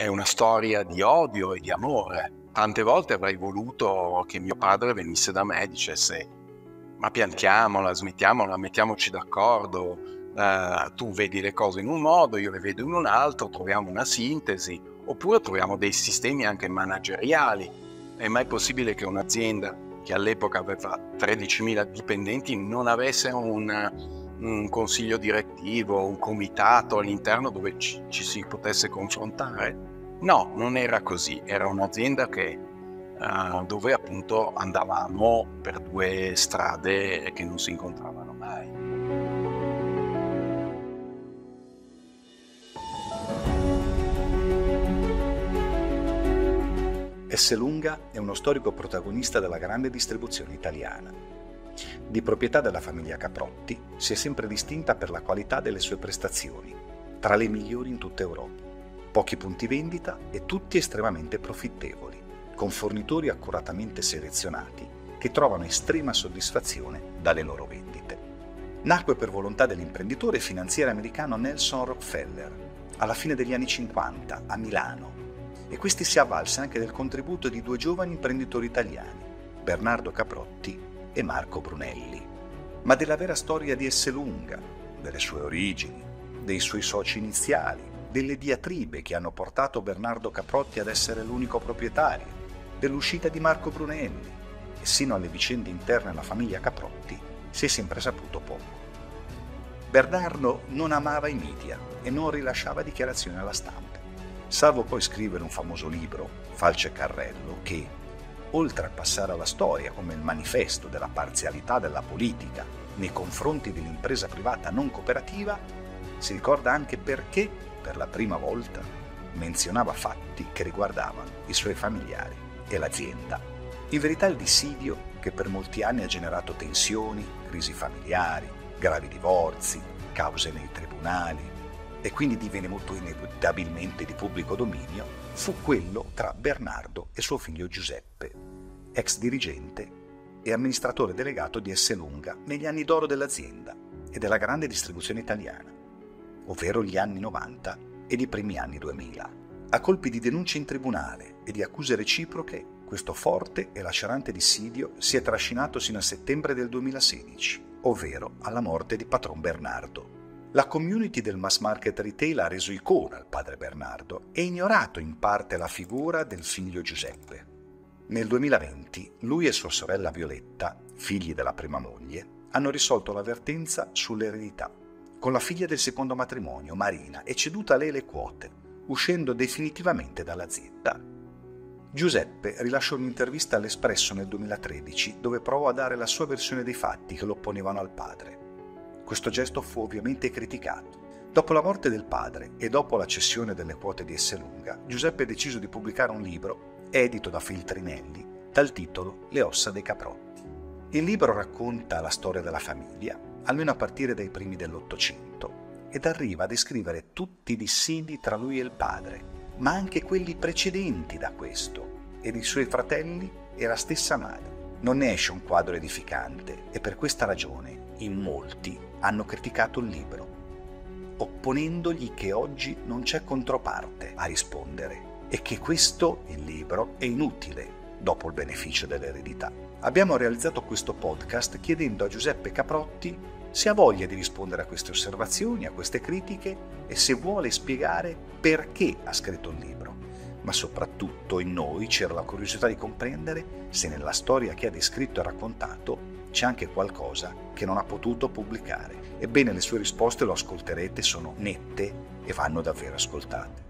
è una storia di odio e di amore. Tante volte avrei voluto che mio padre venisse da me e dicesse ma piantiamola, smettiamola, mettiamoci d'accordo, uh, tu vedi le cose in un modo, io le vedo in un altro, troviamo una sintesi, oppure troviamo dei sistemi anche manageriali. È mai possibile che un'azienda che all'epoca aveva 13.000 dipendenti non avesse un, un consiglio direttivo, un comitato all'interno dove ci, ci si potesse confrontare? No, non era così, era un'azienda che, uh, dove appunto andavamo per due strade che non si incontravano mai. Esselunga è uno storico protagonista della grande distribuzione italiana. Di proprietà della famiglia Caprotti, si è sempre distinta per la qualità delle sue prestazioni, tra le migliori in tutta Europa pochi punti vendita e tutti estremamente profittevoli, con fornitori accuratamente selezionati che trovano estrema soddisfazione dalle loro vendite. Nacque per volontà dell'imprenditore e finanziere americano Nelson Rockefeller alla fine degli anni 50 a Milano e questi si avvalse anche del contributo di due giovani imprenditori italiani, Bernardo Caprotti e Marco Brunelli. Ma della vera storia di esse lunga, delle sue origini, dei suoi soci iniziali, delle diatribe che hanno portato Bernardo Caprotti ad essere l'unico proprietario, dell'uscita di Marco Brunelli e sino alle vicende interne alla famiglia Caprotti si è sempre saputo poco. Bernardo non amava i media e non rilasciava dichiarazioni alla stampa, salvo poi scrivere un famoso libro, Falce Carrello, che, oltre a passare alla storia come il manifesto della parzialità della politica nei confronti dell'impresa privata non cooperativa, si ricorda anche perché per la prima volta menzionava fatti che riguardavano i suoi familiari e l'azienda. In verità il dissidio che per molti anni ha generato tensioni, crisi familiari, gravi divorzi, cause nei tribunali e quindi divenne molto inevitabilmente di pubblico dominio, fu quello tra Bernardo e suo figlio Giuseppe, ex dirigente e amministratore delegato di S. Lunga negli anni d'oro dell'azienda e della grande distribuzione italiana ovvero gli anni 90 ed i primi anni 2000. A colpi di denunce in tribunale e di accuse reciproche, questo forte e lacerante dissidio si è trascinato sino a settembre del 2016, ovvero alla morte di Patron Bernardo. La community del mass market retail ha reso icona al padre Bernardo e ignorato in parte la figura del figlio Giuseppe. Nel 2020 lui e sua sorella Violetta, figli della prima moglie, hanno risolto l'avvertenza sull'eredità con la figlia del secondo matrimonio, Marina, e ceduta a lei le quote, uscendo definitivamente dall'azienda. Giuseppe rilasciò un'intervista all'Espresso nel 2013 dove provò a dare la sua versione dei fatti che lo opponevano al padre. Questo gesto fu ovviamente criticato. Dopo la morte del padre e dopo la cessione delle quote di Esselunga, Giuseppe decise di pubblicare un libro, edito da Feltrinelli, dal titolo Le ossa dei caprotti. Il libro racconta la storia della famiglia, almeno a partire dai primi dell'Ottocento, ed arriva a descrivere tutti i dissidi tra lui e il padre, ma anche quelli precedenti da questo, ed i suoi fratelli e la stessa madre. Non ne esce un quadro edificante e per questa ragione in molti hanno criticato il libro, opponendogli che oggi non c'è controparte a rispondere e che questo, il libro, è inutile dopo il beneficio dell'eredità. Abbiamo realizzato questo podcast chiedendo a Giuseppe Caprotti se ha voglia di rispondere a queste osservazioni, a queste critiche e se vuole spiegare perché ha scritto il libro. Ma soprattutto in noi c'era la curiosità di comprendere se nella storia che ha descritto e raccontato c'è anche qualcosa che non ha potuto pubblicare. Ebbene le sue risposte, lo ascolterete, sono nette e vanno davvero ascoltate.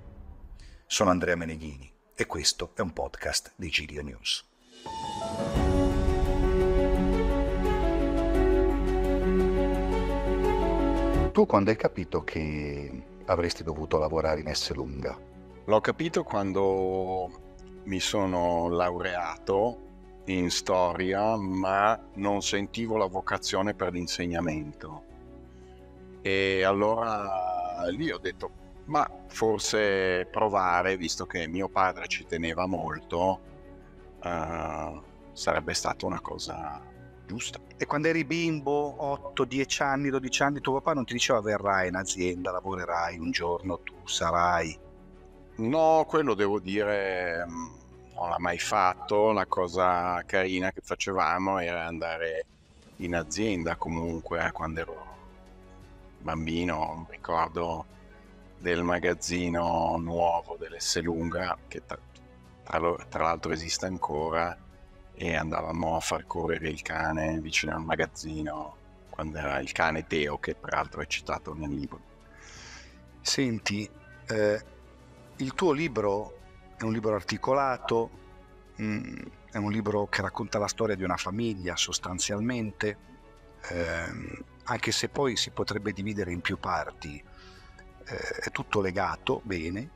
Sono Andrea Meneghini e questo è un podcast di Giglio News. Tu quando hai capito che avresti dovuto lavorare in S lunga? L'ho capito quando mi sono laureato in storia, ma non sentivo la vocazione per l'insegnamento. E allora lì ho detto, ma forse provare, visto che mio padre ci teneva molto, uh, sarebbe stata una cosa giusta. E quando eri bimbo, 8, 10 anni, 12 anni, tuo papà non ti diceva verrai in azienda, lavorerai un giorno, tu sarai. No, quello devo dire mm, non l'ha mai fatto. La cosa carina che facevamo era andare in azienda comunque eh, quando ero bambino, ricordo del magazzino nuovo dell'Esselunga che tra, tra l'altro esiste ancora e andavamo a far correre il cane vicino a un magazzino quando era il cane Teo che peraltro è citato nel libro. Senti, eh, il tuo libro è un libro articolato, mh, mm, è un libro che racconta la storia di una famiglia sostanzialmente, eh, anche se poi si potrebbe dividere in più parti. Eh, è tutto legato bene,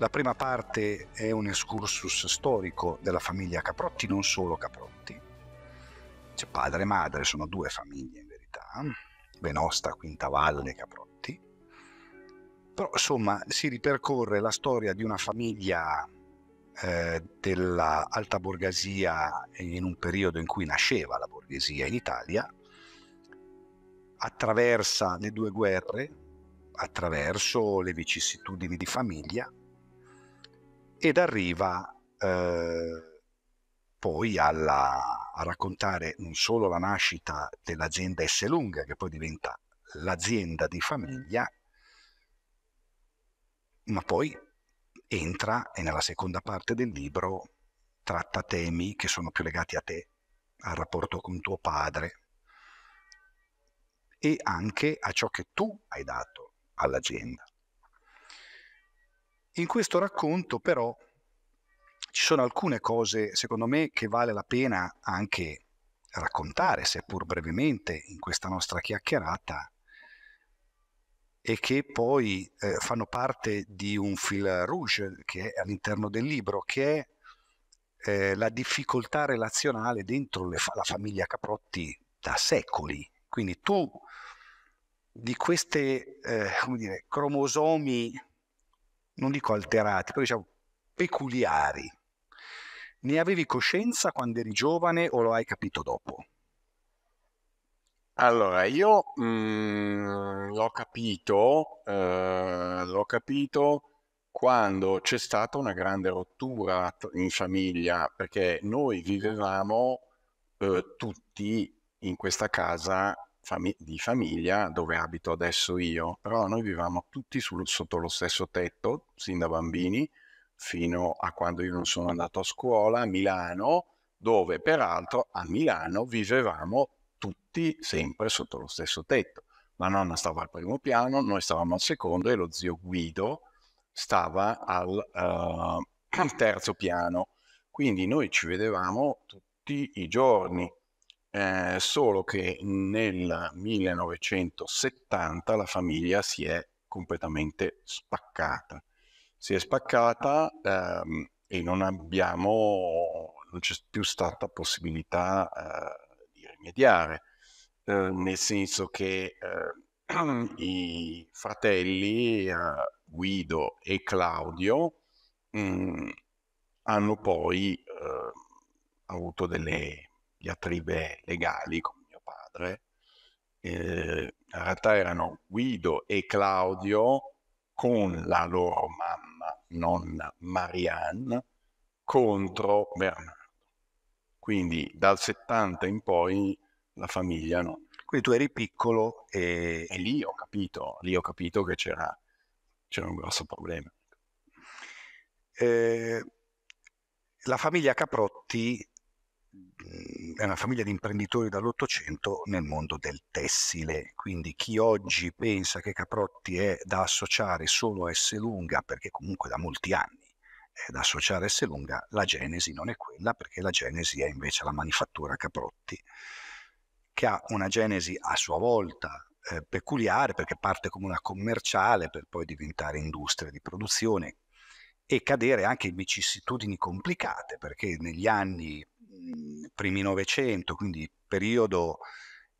la prima parte è un excursus storico della famiglia Caprotti, non solo Caprotti, c'è padre e madre, sono due famiglie in verità, Venosta, Quinta Valle e Caprotti, però insomma si ripercorre la storia di una famiglia eh, dell'alta borghesia in un periodo in cui nasceva la borghesia in Italia, attraversa le due guerre, attraverso le vicissitudini di famiglia, ed arriva eh, poi alla, a raccontare non solo la nascita dell'azienda S. Lunga, che poi diventa l'azienda di famiglia, ma poi entra e nella seconda parte del libro tratta temi che sono più legati a te, al rapporto con tuo padre e anche a ciò che tu hai dato all'azienda. In questo racconto però ci sono alcune cose, secondo me, che vale la pena anche raccontare, seppur brevemente, in questa nostra chiacchierata e che poi eh, fanno parte di un fil rouge che è all'interno del libro, che è eh, la difficoltà relazionale dentro fa- la famiglia Caprotti da secoli. Quindi tu di questi eh, cromosomi non dico alterati, però diciamo peculiari. Ne avevi coscienza quando eri giovane o lo hai capito dopo? Allora, io mh, mm, l'ho capito, eh, l'ho capito quando c'è stata una grande rottura in famiglia, perché noi vivevamo eh, tutti in questa casa di famiglia dove abito adesso io, però noi vivevamo tutti sul, sotto lo stesso tetto, sin da bambini, fino a quando io non sono andato a scuola a Milano, dove peraltro a Milano vivevamo tutti sempre sotto lo stesso tetto. La nonna stava al primo piano, noi stavamo al secondo e lo zio Guido stava al, uh, eh, al terzo piano. Quindi noi ci vedevamo tutti i giorni eh, solo che nel 1970 la famiglia si è completamente spaccata. Si è spaccata ehm, e non abbiamo, non c'è più stata possibilità eh, di rimediare, eh, nel senso che eh, i fratelli eh, Guido e Claudio mh, mm, hanno poi eh, avuto delle diatribe legali con mio padre, eh, in realtà erano Guido e Claudio con la loro mamma, nonna Marianne, contro Bernardo. Quindi dal 70 in poi la famiglia no. Quindi tu eri piccolo e... e lì ho capito, lì ho capito che c'era, c'era un grosso problema. Eh, la famiglia Caprotti è una famiglia di imprenditori dall'Ottocento nel mondo del tessile, quindi chi oggi pensa che Caprotti è da associare solo a S. Lunga, perché comunque da molti anni è da associare a S. Lunga, la genesi non è quella, perché la genesi è invece la manifattura Caprotti, che ha una genesi a sua volta eh, peculiare, perché parte come una commerciale per poi diventare industria di produzione e cadere anche in vicissitudini complicate, perché negli anni primi Novecento, quindi periodo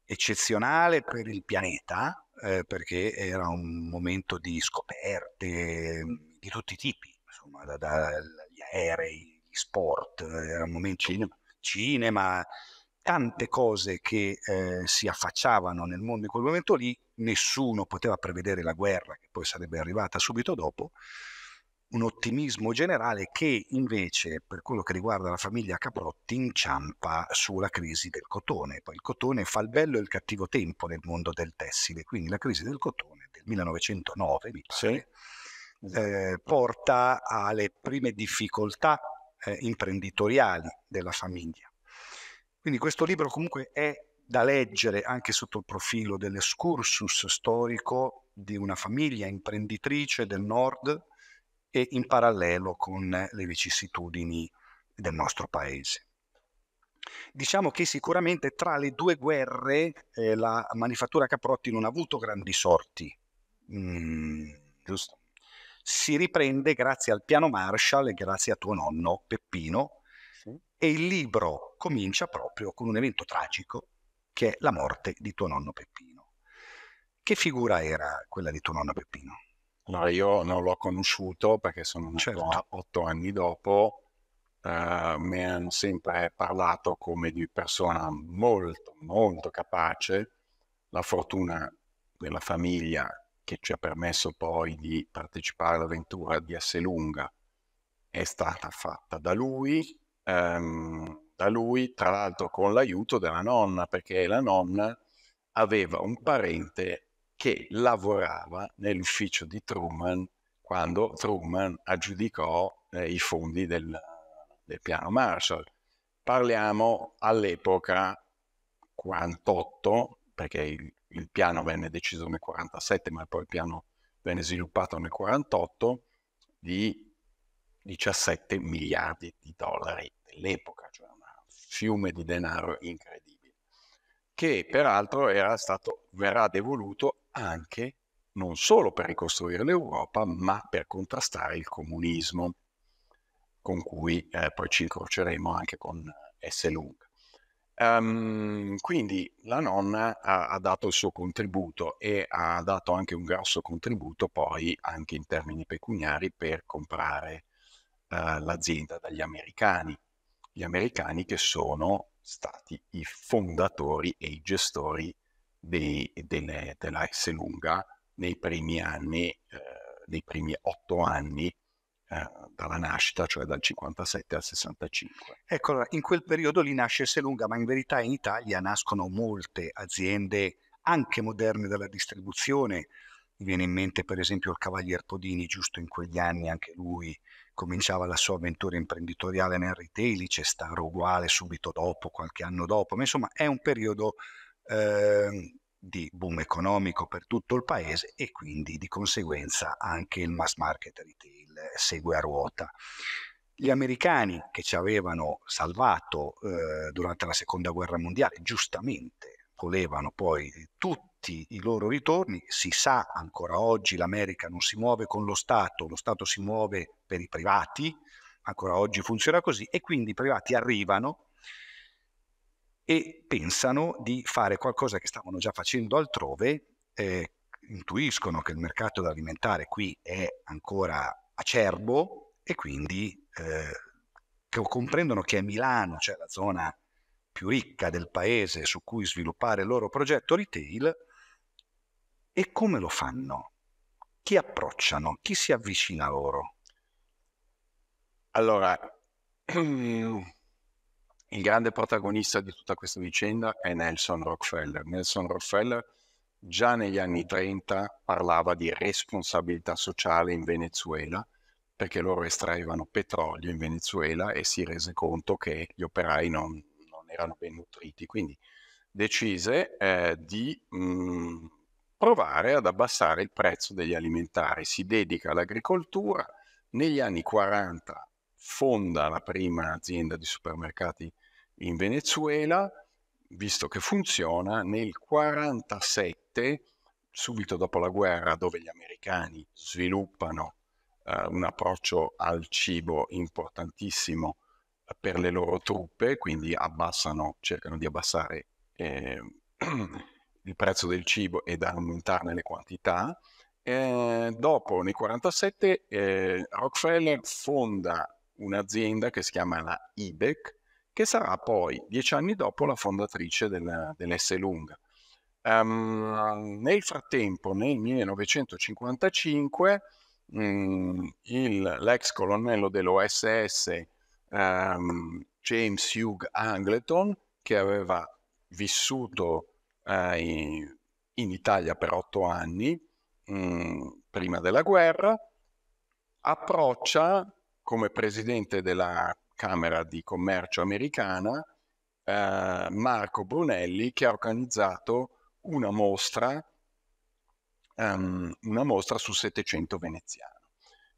eccezionale per il pianeta, eh, perché era un momento di scoperte di tutti i tipi, insomma, da, da, gli aerei, gli sport, era un momento cinema, cinema tante cose che eh, si affacciavano nel mondo in quel momento lì, nessuno poteva prevedere la guerra che poi sarebbe arrivata subito dopo, un ottimismo generale che invece per quello che riguarda la famiglia Caprotti inciampa sulla crisi del cotone. Poi il cotone fa il bello e il cattivo tempo nel mondo del tessile, quindi la crisi del cotone del 1909 mi pare, sì. eh, porta alle prime difficoltà eh, imprenditoriali della famiglia. Quindi questo libro comunque è da leggere anche sotto il profilo dell'escursus storico di una famiglia imprenditrice del nord e in parallelo con le vicissitudini del nostro paese. Diciamo che sicuramente tra le due guerre eh, la manifattura Caprotti non ha avuto grandi sorti. Mm, si riprende grazie al piano Marshall e grazie a tuo nonno Peppino sì. e il libro comincia proprio con un evento tragico che è la morte di tuo nonno Peppino. Che figura era quella di tuo nonno Peppino? No, io non l'ho conosciuto perché sono certo. nato otto anni dopo, Uh, mi hanno sempre parlato come di persona molto, molto capace. La fortuna della famiglia che ci ha permesso poi di partecipare all'avventura di Asselunga è stata fatta da lui, um, da lui tra l'altro con l'aiuto della nonna, perché la nonna aveva un parente che lavorava nell'ufficio di Truman quando Truman aggiudicò eh, i fondi del, del piano Marshall. Parliamo all'epoca 48, perché il, il piano venne deciso nel 47, ma poi il piano venne sviluppato nel 48, di 17 miliardi di dollari dell'epoca, cioè un fiume di denaro incredibile che peraltro era stato, verrà devoluto anche non solo per ricostruire l'Europa, ma per contrastare il comunismo, con cui eh, poi ci incroceremo anche con S. Lung. Um, quindi la nonna ha, ha, dato il suo contributo e ha dato anche un grosso contributo poi anche in termini pecuniari per comprare uh, l'azienda dagli americani, gli americani che sono stati i fondatori e i gestori dei, delle, della S lunga nei primi anni, eh, nei primi otto anni eh, dalla nascita, cioè dal 57 al 65. Ecco, in quel periodo lì nasce S Lunga, ma in verità in Italia nascono molte aziende anche moderne della distribuzione. Mi viene in mente per esempio il Cavalier Podini, giusto in quegli anni anche lui cominciava la sua avventura imprenditoriale nel retail, c'è Staro uguale subito dopo, qualche anno dopo, ma insomma è un periodo eh, di boom economico per tutto il paese e quindi di conseguenza anche il mass market retail segue a ruota. Gli americani che ci avevano salvato eh, durante la seconda guerra mondiale, giustamente, volevano poi tutti i loro ritorni. Si sa ancora oggi l'America non si muove con lo Stato, lo Stato si muove per i privati, ancora oggi funziona così e quindi i privati arrivano e pensano di fare qualcosa che stavano già facendo altrove, eh, intuiscono che il mercato alimentare qui è ancora acerbo e quindi eh, comprendono che è Milano, cioè la zona più ricca del paese su cui sviluppare il loro progetto retail e come lo fanno? Chi approcciano? Chi si avvicina a loro? Allora, il grande protagonista di tutta questa vicenda è Nelson Rockefeller. Nelson Rockefeller già negli anni 30 parlava di responsabilità sociale in Venezuela perché loro estraevano petrolio in Venezuela e si rese conto che gli operai non, erano ben nutriti, quindi decise eh, di mh, mm, provare ad abbassare il prezzo degli alimentari. Si dedica all'agricoltura, negli anni 40 fonda la prima azienda di supermercati in Venezuela, visto che funziona, nel 47, subito dopo la guerra, dove gli americani sviluppano eh, un approccio al cibo importantissimo per le loro truppe, quindi abbassano, cercano di abbassare eh, il prezzo del cibo ed aumentarne le quantità. Eh, dopo, nel 1947, eh, Rockefeller fonda un'azienda che si chiama la IBEC, che sarà poi, dieci anni dopo, la fondatrice della, dell'S Lunga. Um, nel frattempo, nel 1955, mh, mm, il, l'ex colonnello dell'OSS um, James Hugh Angleton, che aveva vissuto uh, eh, in, in, Italia per otto anni, mh, mm, prima della guerra, approccia come presidente della Camera di Commercio americana eh, Marco Brunelli che ha organizzato una mostra, um, una mostra su Settecento veneziano.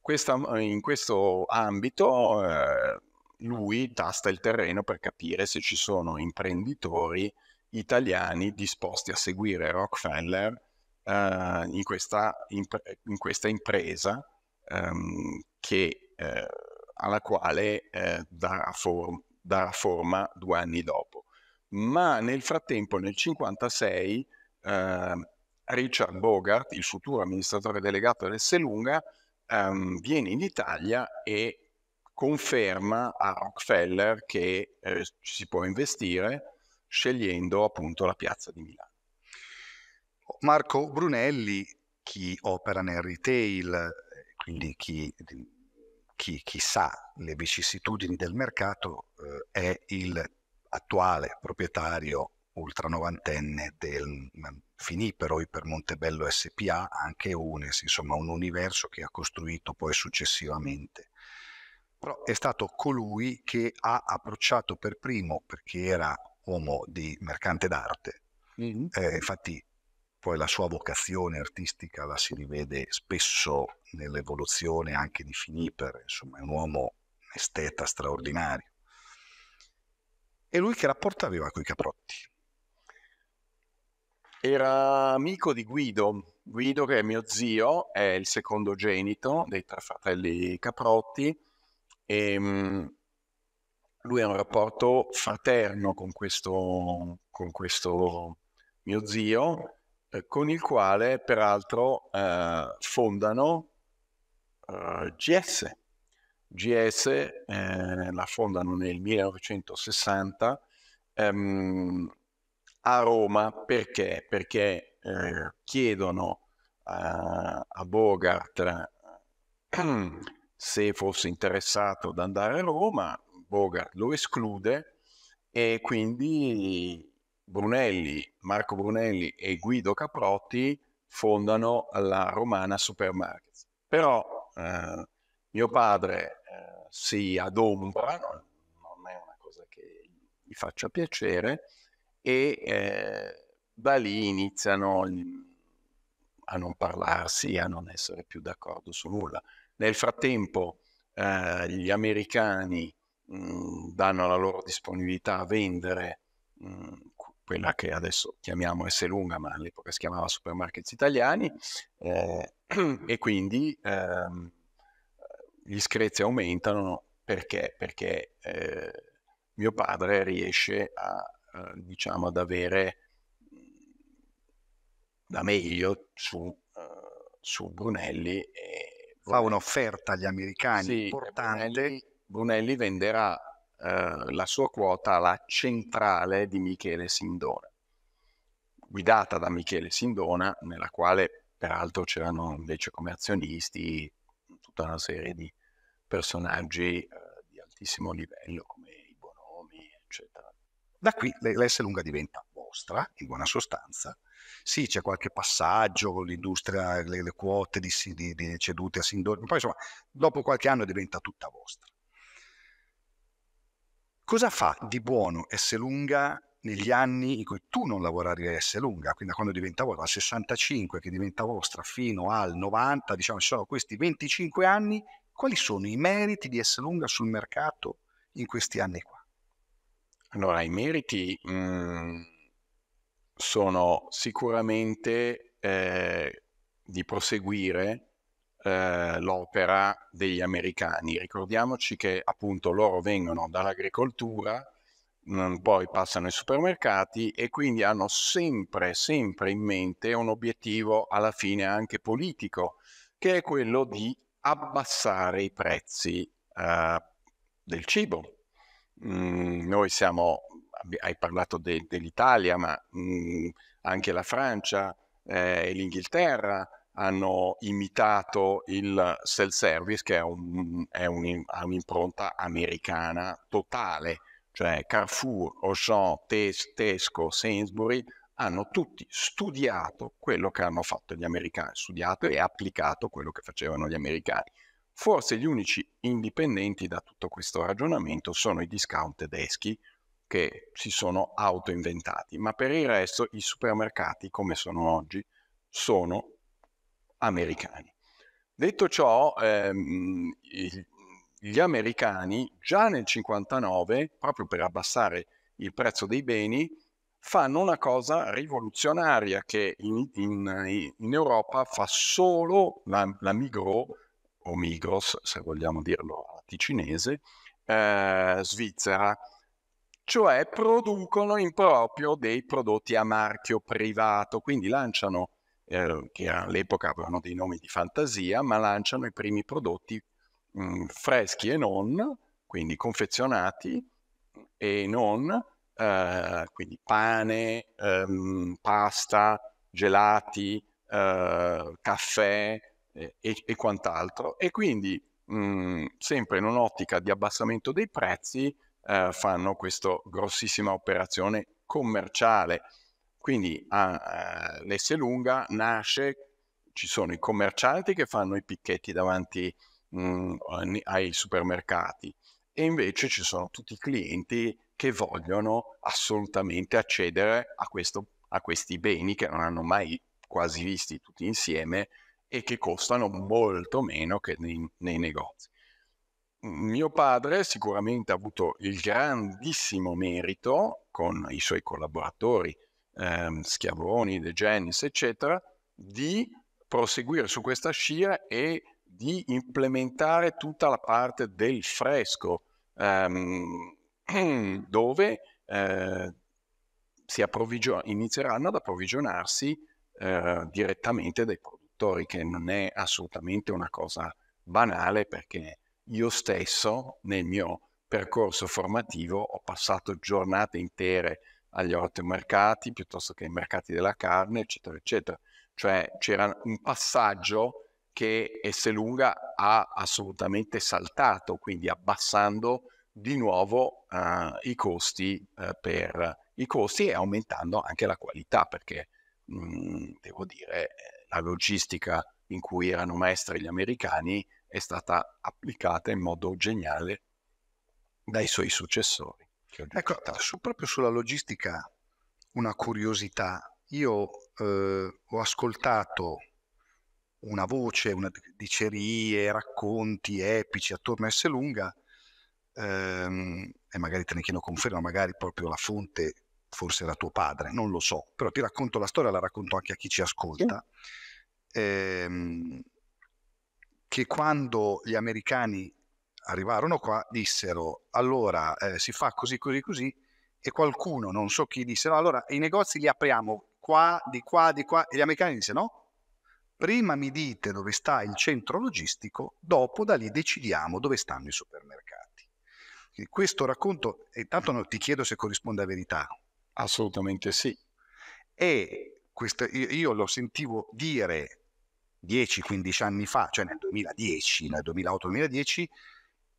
Questa, in questo ambito eh, lui tasta il terreno per capire se ci sono imprenditori italiani disposti a seguire Rockefeller eh, in, questa impre- in, questa impresa ehm, che, eh, alla quale eh, darà, for- darà, forma due anni dopo. Ma nel frattempo, nel 1956, ehm, Richard Bogart, il futuro amministratore delegato dell'Esselunga, ehm, viene in Italia e conferma a Rockefeller che eh, si può investire scegliendo appunto la piazza di Milano. Marco Brunelli, chi opera nel retail, eh, quindi chi, chi, chi sa le vicissitudini del mercato, eh, è il attuale proprietario ultra novantenne del mm, Finipero però Montebello SPA, anche UNES, insomma un universo che ha costruito poi successivamente però è stato colui che ha approcciato per primo, perché era uomo di mercante d'arte, mm-hmm. eh, infatti poi la sua vocazione artistica la si rivede spesso nell'evoluzione anche di Finiper, insomma è un uomo esteta straordinario. E lui che rapporto aveva con i caprotti? Era amico di Guido, Guido che è mio zio, è il secondogenito dei tre fratelli Caprotti, e, ehm, lui ha un rapporto fraterno con questo, con questo mio zio, eh, con il quale peraltro eh, fondano eh, GS. GS eh, la fondano nel 1960 ehm, a Roma perché? Perché eh, chiedono a Bogart se fosse interessato ad andare a Roma, Bogart lo esclude e quindi Brunelli, Marco Brunelli e Guido Caprotti fondano la Romana Supermarket. Però eh, mio padre eh, si adombra, non, non, è una cosa che gli faccia piacere, e eh, da lì iniziano a non parlarsi, a non essere più d'accordo su nulla. Nel frattempo eh, gli americani mh, mm, danno la loro disponibilità a vendere mh, mm, quella che adesso chiamiamo S lunga, ma all'epoca si chiamava Supermarkets Italiani, eh, e quindi ehm, gli screzi aumentano perché? Perché eh, mio padre riesce a, eh, diciamo, ad avere mm, da meglio su, eh, su Brunelli e, fa un'offerta agli americani sì, importante. Brunelli, Brunelli venderà eh, la sua quota alla centrale di Michele Sindona, guidata da Michele Sindona, nella quale peraltro c'erano invece come azionisti tutta una serie di personaggi eh, di altissimo livello come i Bonomi, eccetera. Da qui l'S lunga diventa vostra, in buona sostanza, sì, c'è qualche passaggio con l'industria, le, le quote di, di, di cedute a Sindor, poi insomma, dopo qualche anno diventa tutta vostra. Cosa fa di buono S lunga negli anni in cui tu non lavoravi a S lunga, quindi da quando diventa vostra, dal 65 che diventa vostra fino al 90, diciamo ci sono questi 25 anni, quali sono i meriti di S lunga sul mercato in questi anni qua? Allora, i meriti... Mh mm, sono sicuramente eh, di proseguire eh, l'opera degli americani. Ricordiamoci che appunto loro vengono dall'agricoltura, poi passano ai supermercati e quindi hanno sempre, sempre in mente un obiettivo alla fine anche politico, che è quello di abbassare i prezzi eh, del cibo. Mm, noi siamo hai parlato de, dell'Italia, ma mh, mhmm, anche la Francia eh, e l'Inghilterra hanno imitato il self-service che mhmm, ha un, un'impronta americana totale, cioè Carrefour, Auchan, Tes, Tesco, Sainsbury hanno tutti studiato quello che hanno fatto gli americani, studiato e applicato quello che facevano gli americani. Forse gli unici indipendenti da tutto questo ragionamento sono i discount tedeschi, che si sono autoinventati, ma per il resto i supermercati come sono oggi sono americani. Detto ciò, ehm, gli americani già nel 59, proprio per abbassare il prezzo dei beni, fanno una cosa rivoluzionaria che in, in, in Europa fa solo la, la Migros, o Migros se vogliamo dirlo a ticinese, eh, Svizzera, cioè producono in proprio dei prodotti a marchio privato, quindi lanciano, eh, che all'epoca avevano dei nomi di fantasia, ma lanciano i primi prodotti mh, mm, freschi e non, quindi confezionati e non, eh, quindi pane, ehm, pasta, gelati, eh, caffè eh, e, e, quant'altro. E quindi mh, mm, sempre in un'ottica di abbassamento dei prezzi, eh, fanno questa grossissima operazione commerciale. Quindi a, eh, l'S lunga nasce, ci sono i commercianti che fanno i picchetti davanti mh, mm, ai supermercati e invece ci sono tutti i clienti che vogliono assolutamente accedere a, questo, a questi beni che non hanno mai quasi visti tutti insieme e che costano molto meno che nei, nei negozi mio padre sicuramente ha avuto il grandissimo merito con i suoi collaboratori, ehm, Schiavoni, De Genis, eccetera, di proseguire su questa scia e di implementare tutta la parte del fresco, ehm, dove eh, inizieranno ad approvvigionarsi eh, direttamente dai produttori, che non è assolutamente una cosa banale perché io stesso nel mio percorso formativo ho passato giornate intere agli ortomercati piuttosto che ai mercati della carne, eccetera, eccetera. Cioè c'era un passaggio che Esselunga ha assolutamente saltato, quindi abbassando di nuovo uh, i, costi, uh, per, i costi e aumentando anche la qualità, perché mh, mm, devo dire eh, la logistica in cui erano maestri gli americani è stata applicata in modo geniale dai suoi successori. Ecco, su, proprio sulla logistica una curiosità. Io eh, ho ascoltato una voce, una dicerie, racconti epici attorno a Esselunga ehm, e magari te ne chiedo conferma, magari proprio la fonte forse era tuo padre, non lo so, però ti racconto la storia, la racconto anche a chi ci ascolta. Sì. Ehm, che quando gli americani arrivarono qua dissero allora eh, si fa così così così e qualcuno, non so chi, disse no, allora i negozi li apriamo qua, di qua, di qua e gli americani disse no, prima mi dite dove sta il centro logistico, dopo da lì decidiamo dove stanno i supermercati. Quindi questo racconto, intanto ti chiedo se corrisponde a verità. Assolutamente sì. E questo, io lo sentivo dire 10-15 anni fa, cioè nel 2010, nel 2008-2010,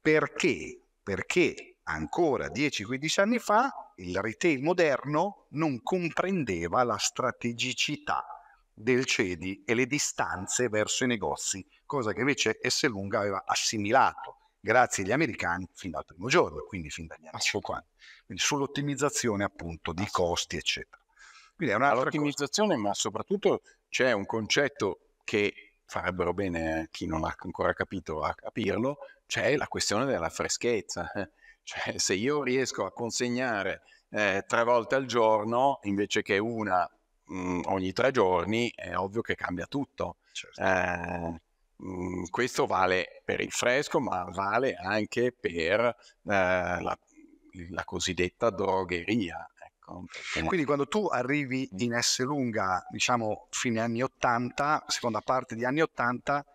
perché, perché ancora 10-15 anni fa il retail moderno non comprendeva la strategicità del CEDI e le distanze verso i negozi, cosa che invece S. Lunga aveva assimilato grazie agli americani fin dal primo giorno, quindi fin dagli anni 50, quindi sull'ottimizzazione appunto di costi eccetera. Quindi è un'ottimizzazione, ma soprattutto c'è un concetto che farebbero bene a chi non ha ancora capito a capirlo, c'è la questione della freschezza. Cioè, se io riesco a consegnare eh, tre volte al giorno invece che una mh, mm, ogni tre giorni, è ovvio che cambia tutto. Certo. Eh, mh, mm, questo vale per il fresco, ma vale anche per eh, la, la, cosiddetta drogheria. Quindi quando tu arrivi mm. in S lunga, diciamo fine anni 80, seconda parte di anni 80,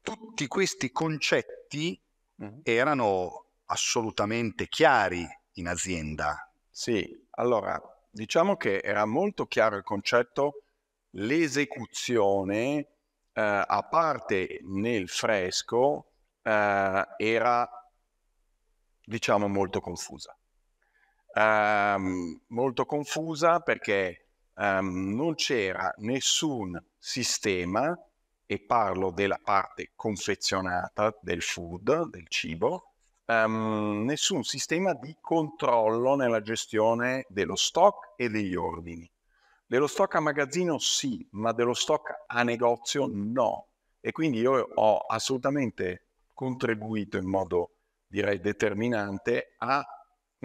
tutti questi concetti mm-hmm. erano assolutamente chiari in azienda. Sì, allora diciamo che era molto chiaro il concetto, l'esecuzione eh, a parte nel fresco eh, era diciamo molto confusa um, molto confusa perché um, non c'era nessun sistema, e parlo della parte confezionata del food, del cibo, um, nessun sistema di controllo nella gestione dello stock e degli ordini. Dello stock a magazzino sì, ma dello stock a negozio no. E quindi io ho assolutamente contribuito in modo direi determinante a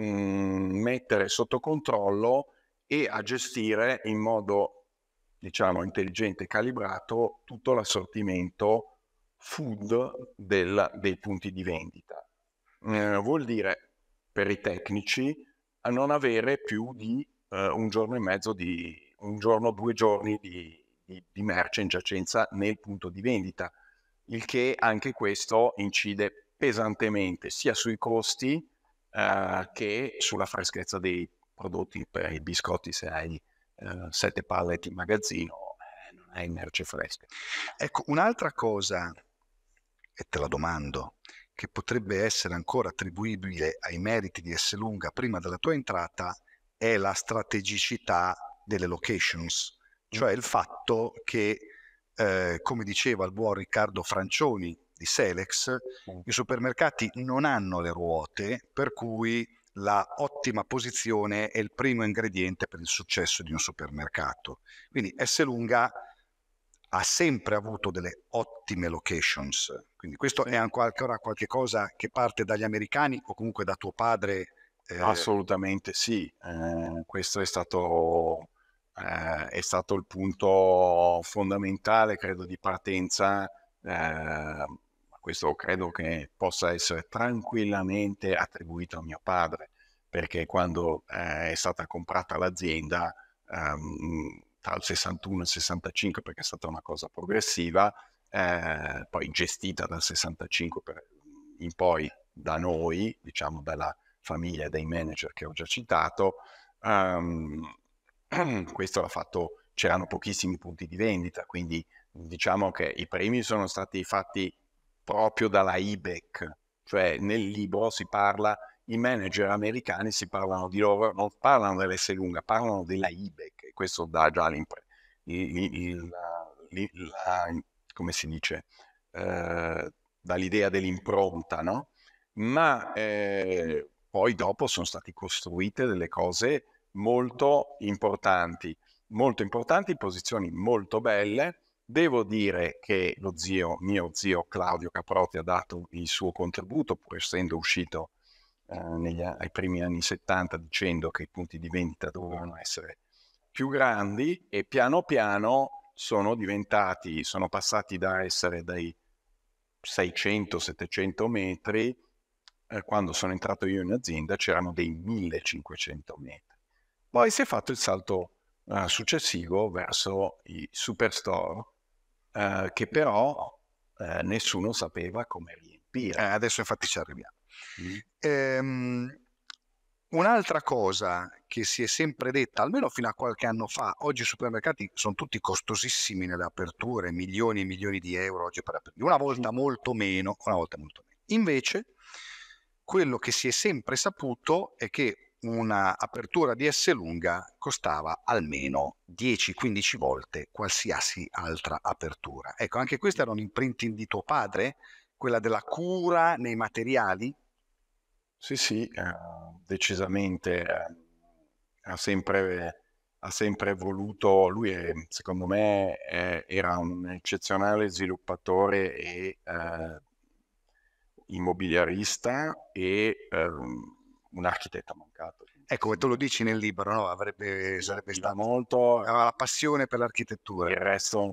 mh, mm, mettere sotto controllo e a gestire in modo, diciamo, intelligente e calibrato tutto l'assortimento food del, dei punti di vendita. Eh, vuol dire, per i tecnici, a non avere più di eh, un giorno e mezzo, di, un giorno, due giorni di, di, di merce in giacenza nel punto di vendita, il che anche questo incide pesantemente sia sui costi uh, che sulla freschezza dei prodotti per i biscotti se hai uh, sette pallet in magazzino eh, non hai merce fresca. Ecco, un'altra cosa, e te la domando, che potrebbe essere ancora attribuibile ai meriti di S lunga prima della tua entrata è la strategicità delle locations, mm. cioè il fatto che, eh, come diceva il buon Riccardo Francioni, di Selex, i supermercati non hanno le ruote, per cui la ottima posizione è il primo ingrediente per il successo di un supermercato. Quindi S lunga ha sempre avuto delle ottime locations. Quindi questo è ancora qualcosa che parte dagli americani o comunque da tuo padre. Eh... Assolutamente sì, eh, questo è stato, eh, è stato, il punto fondamentale, credo, di partenza eh, questo credo che possa essere tranquillamente attribuito a mio padre, perché quando eh, è stata comprata l'azienda ehm, tra il 61 e il 65, perché è stata una cosa progressiva, eh, poi gestita dal 65 per, in poi da noi, diciamo dalla famiglia dei manager che ho già citato, ehm, questo l'ha fatto, c'erano pochissimi punti di vendita, quindi diciamo che i primi sono stati fatti proprio dalla IBEC, cioè nel libro si parla, i manager americani si parlano di loro, non parlano dell'essere lunga, parlano della IBEC, e questo dà già l'impressione, come si dice, eh, dall'idea dell'impronta, no? Ma eh, poi dopo sono state costruite delle cose molto importanti, molto importanti, posizioni molto belle, Devo dire che lo zio, mio zio Claudio Caprotti ha dato il suo contributo, pur essendo uscito eh, negli, ai primi anni 70 dicendo che i punti di vendita dovevano essere più grandi e piano piano sono diventati, sono passati da essere dai 600-700 metri, eh, quando sono entrato io in azienda c'erano dei 1500 metri. Poi si è fatto il salto eh, successivo verso i superstore eh, che però eh, nessuno sapeva come riempire. Eh, adesso infatti ci arriviamo. Mm. Ehm, un'altra cosa che si è sempre detta, almeno fino a qualche anno fa, oggi i supermercati sono tutti costosissimi nelle aperture, milioni e milioni di euro oggi per aprire, una volta molto meno, una volta molto meno. Invece, quello che si è sempre saputo è che una apertura di S lunga costava almeno 10-15 volte qualsiasi altra apertura. Ecco, anche questo era un imprinting di tuo padre, quella della cura nei materiali? Sì, sì, eh, decisamente. Eh, ha, sempre, ha sempre voluto, lui è, secondo me è, era un eccezionale sviluppatore e eh, immobiliarista e... Ehm, un architetto mancato. Ecco, tu lo dici nel libro, no? Avrebbe, sarebbe stato molto, aveva la passione per l'architettura. Il resto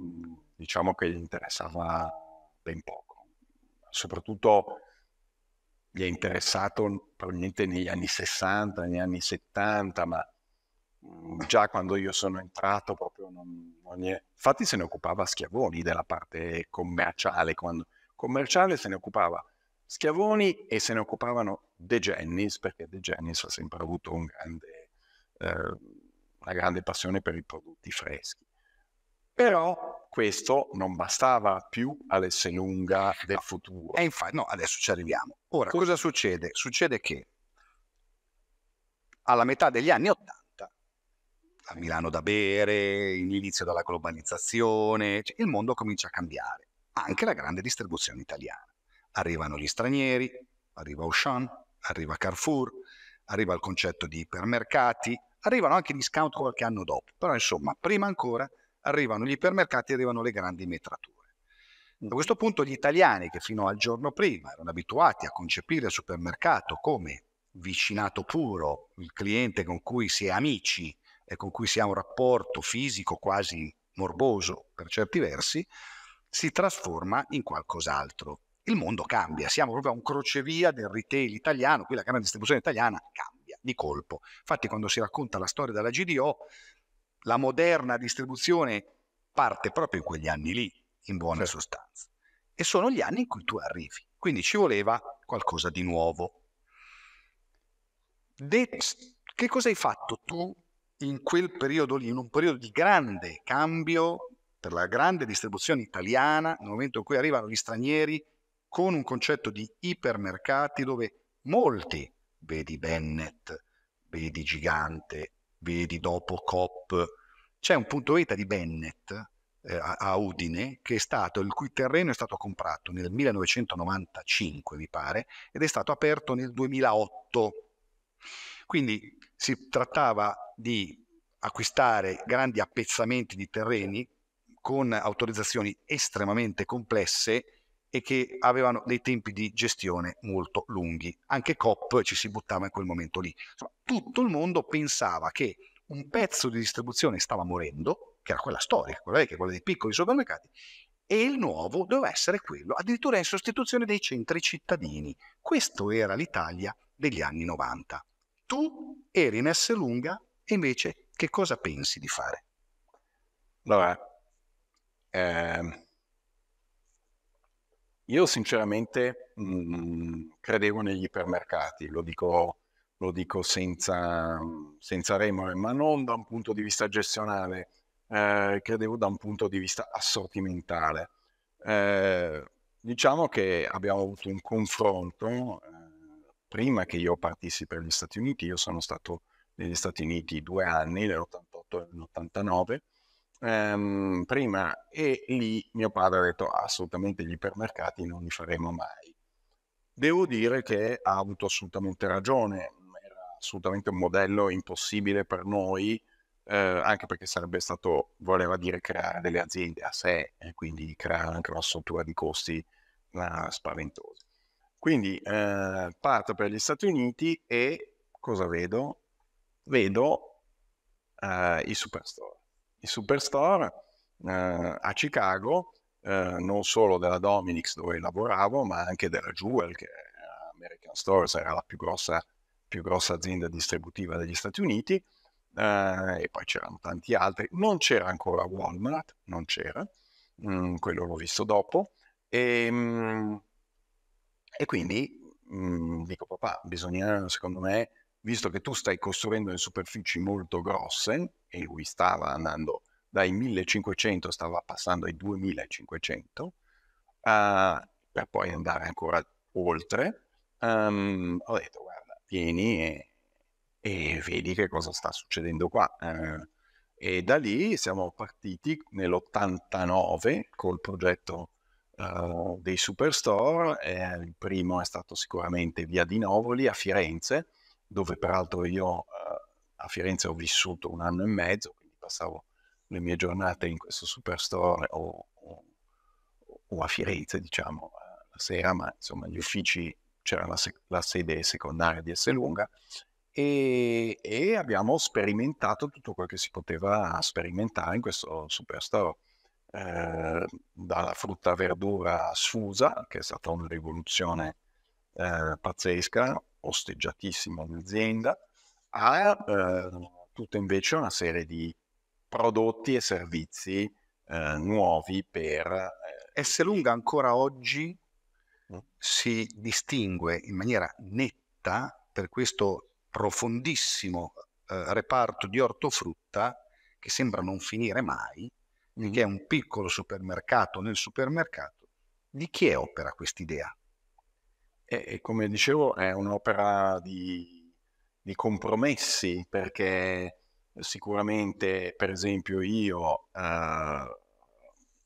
diciamo che gli interessava ben poco, soprattutto gli è interessato probabilmente negli anni 60, negli anni 70, ma mm, già quando io sono entrato proprio non, non è... Infatti se ne occupava Schiavoni della parte commerciale, quando commerciale se ne occupava Schiavoni e se ne occupavano De Gennis, perché De Gennis ha sempre avuto un grande, eh, una grande passione per i prodotti freschi. Però questo non bastava più lunga del no. futuro. E infatti, no, adesso ci arriviamo. Ora, cosa succede? Succede che alla metà degli anni 80, a Milano da bere, l'inizio della globalizzazione, cioè il mondo comincia a cambiare, anche la grande distribuzione italiana. Arrivano gli stranieri, arriva Auchan, arriva Carrefour, arriva il concetto di ipermercati, arrivano anche gli scout qualche anno dopo, però insomma, prima ancora arrivano gli ipermercati e arrivano le grandi metrature. Da questo punto gli italiani che fino al giorno prima erano abituati a concepire il supermercato come vicinato puro, il cliente con cui si è amici e con cui si ha un rapporto fisico quasi morboso per certi versi, si trasforma in qualcos'altro il mondo cambia, siamo proprio a un crocevia del retail italiano, qui la grande distribuzione italiana cambia di colpo. Infatti quando si racconta la storia della GDO, la moderna distribuzione parte proprio in quegli anni lì, in buona certo. sostanza. E sono gli anni in cui tu arrivi, quindi ci voleva qualcosa di nuovo. De- che cosa hai fatto tu in quel periodo lì, in un periodo di grande cambio per la grande distribuzione italiana, nel momento in cui arrivano gli stranieri con un concetto di ipermercati dove molti, vedi Bennett, vedi Gigante, vedi dopo Cop, c'è un punto vita di Bennett eh, a Udine che è stato, il cui terreno è stato comprato nel 1995 mi pare ed è stato aperto nel 2008. Quindi si trattava di acquistare grandi appezzamenti di terreni con autorizzazioni estremamente complesse e che avevano dei tempi di gestione molto lunghi. Anche COP ci si buttava in quel momento lì. Insomma, tutto il mondo pensava che un pezzo di distribuzione stava morendo, che era quella storica, quella, vecchia, quella dei piccoli supermercati, e il nuovo doveva essere quello, addirittura in sostituzione dei centri cittadini. Questo era l'Italia degli anni 90. Tu eri in S lunga e invece che cosa pensi di fare? Vabbè, eh, io sinceramente mh, mm, credevo negli ipermercati, lo dico, lo dico senza, senza, remore, ma non da un punto di vista gestionale, eh, credevo da un punto di vista assortimentale. Eh, diciamo che abbiamo avuto un confronto eh, prima che io partissi per gli Stati Uniti, io sono stato negli Stati Uniti due anni, nell'88 e nell'89, ehm, prima e lì mio padre ha detto assolutamente gli ipermercati non li faremo mai. Devo dire che ha avuto assolutamente ragione, mm, era assolutamente un modello impossibile per noi, eh, anche perché sarebbe stato, voleva dire creare delle aziende a sé e quindi creare anche una struttura di costi eh, spaventosa. Quindi eh, parto per gli Stati Uniti e cosa vedo? Vedo eh, i superstore i Superstore eh, a Chicago, eh, non solo della Dominix dove lavoravo, ma anche della Jewel, che American Stores era la più grossa, più grossa azienda distributiva degli Stati Uniti, eh, e poi c'erano tanti altri. Non c'era ancora Walmart, non c'era, mm, quello l'ho visto dopo. E, mm, e quindi mm, dico, papà, bisogna, secondo me, visto che tu stai costruendo in superfici molto grosse, e lui stava andando dai 1500, stava passando ai 2500, uh, ah, per poi andare ancora oltre, um, ho detto guarda, vieni e, e, vedi che cosa sta succedendo qua. Uh, e da lì siamo partiti nell'89 col progetto uh, dei Superstore, eh, il primo è stato sicuramente Via di Novoli a Firenze, dove peraltro io eh, a Firenze ho vissuto un anno e mezzo, quindi passavo le mie giornate in questo superstore o, o, o a Firenze, diciamo, eh, la sera, ma insomma gli uffici c'era la, sec- la, sede secondaria di S. Lunga e, e, abbiamo sperimentato tutto quel che si poteva sperimentare in questo superstore. Eh, dalla frutta verdura sfusa, che è stata una rivoluzione eh, pazzesca, osteggiatissima un'azienda, a eh, tutta invece una serie di prodotti e servizi eh, nuovi per... Eh, S lunga ancora oggi mm. si distingue in maniera netta per questo profondissimo eh, reparto di ortofrutta che sembra non finire mai, mm. che è un piccolo supermercato nel supermercato. Di chi è opera quest'idea? E, e come dicevo è un'opera di, di compromessi perché sicuramente per esempio io eh,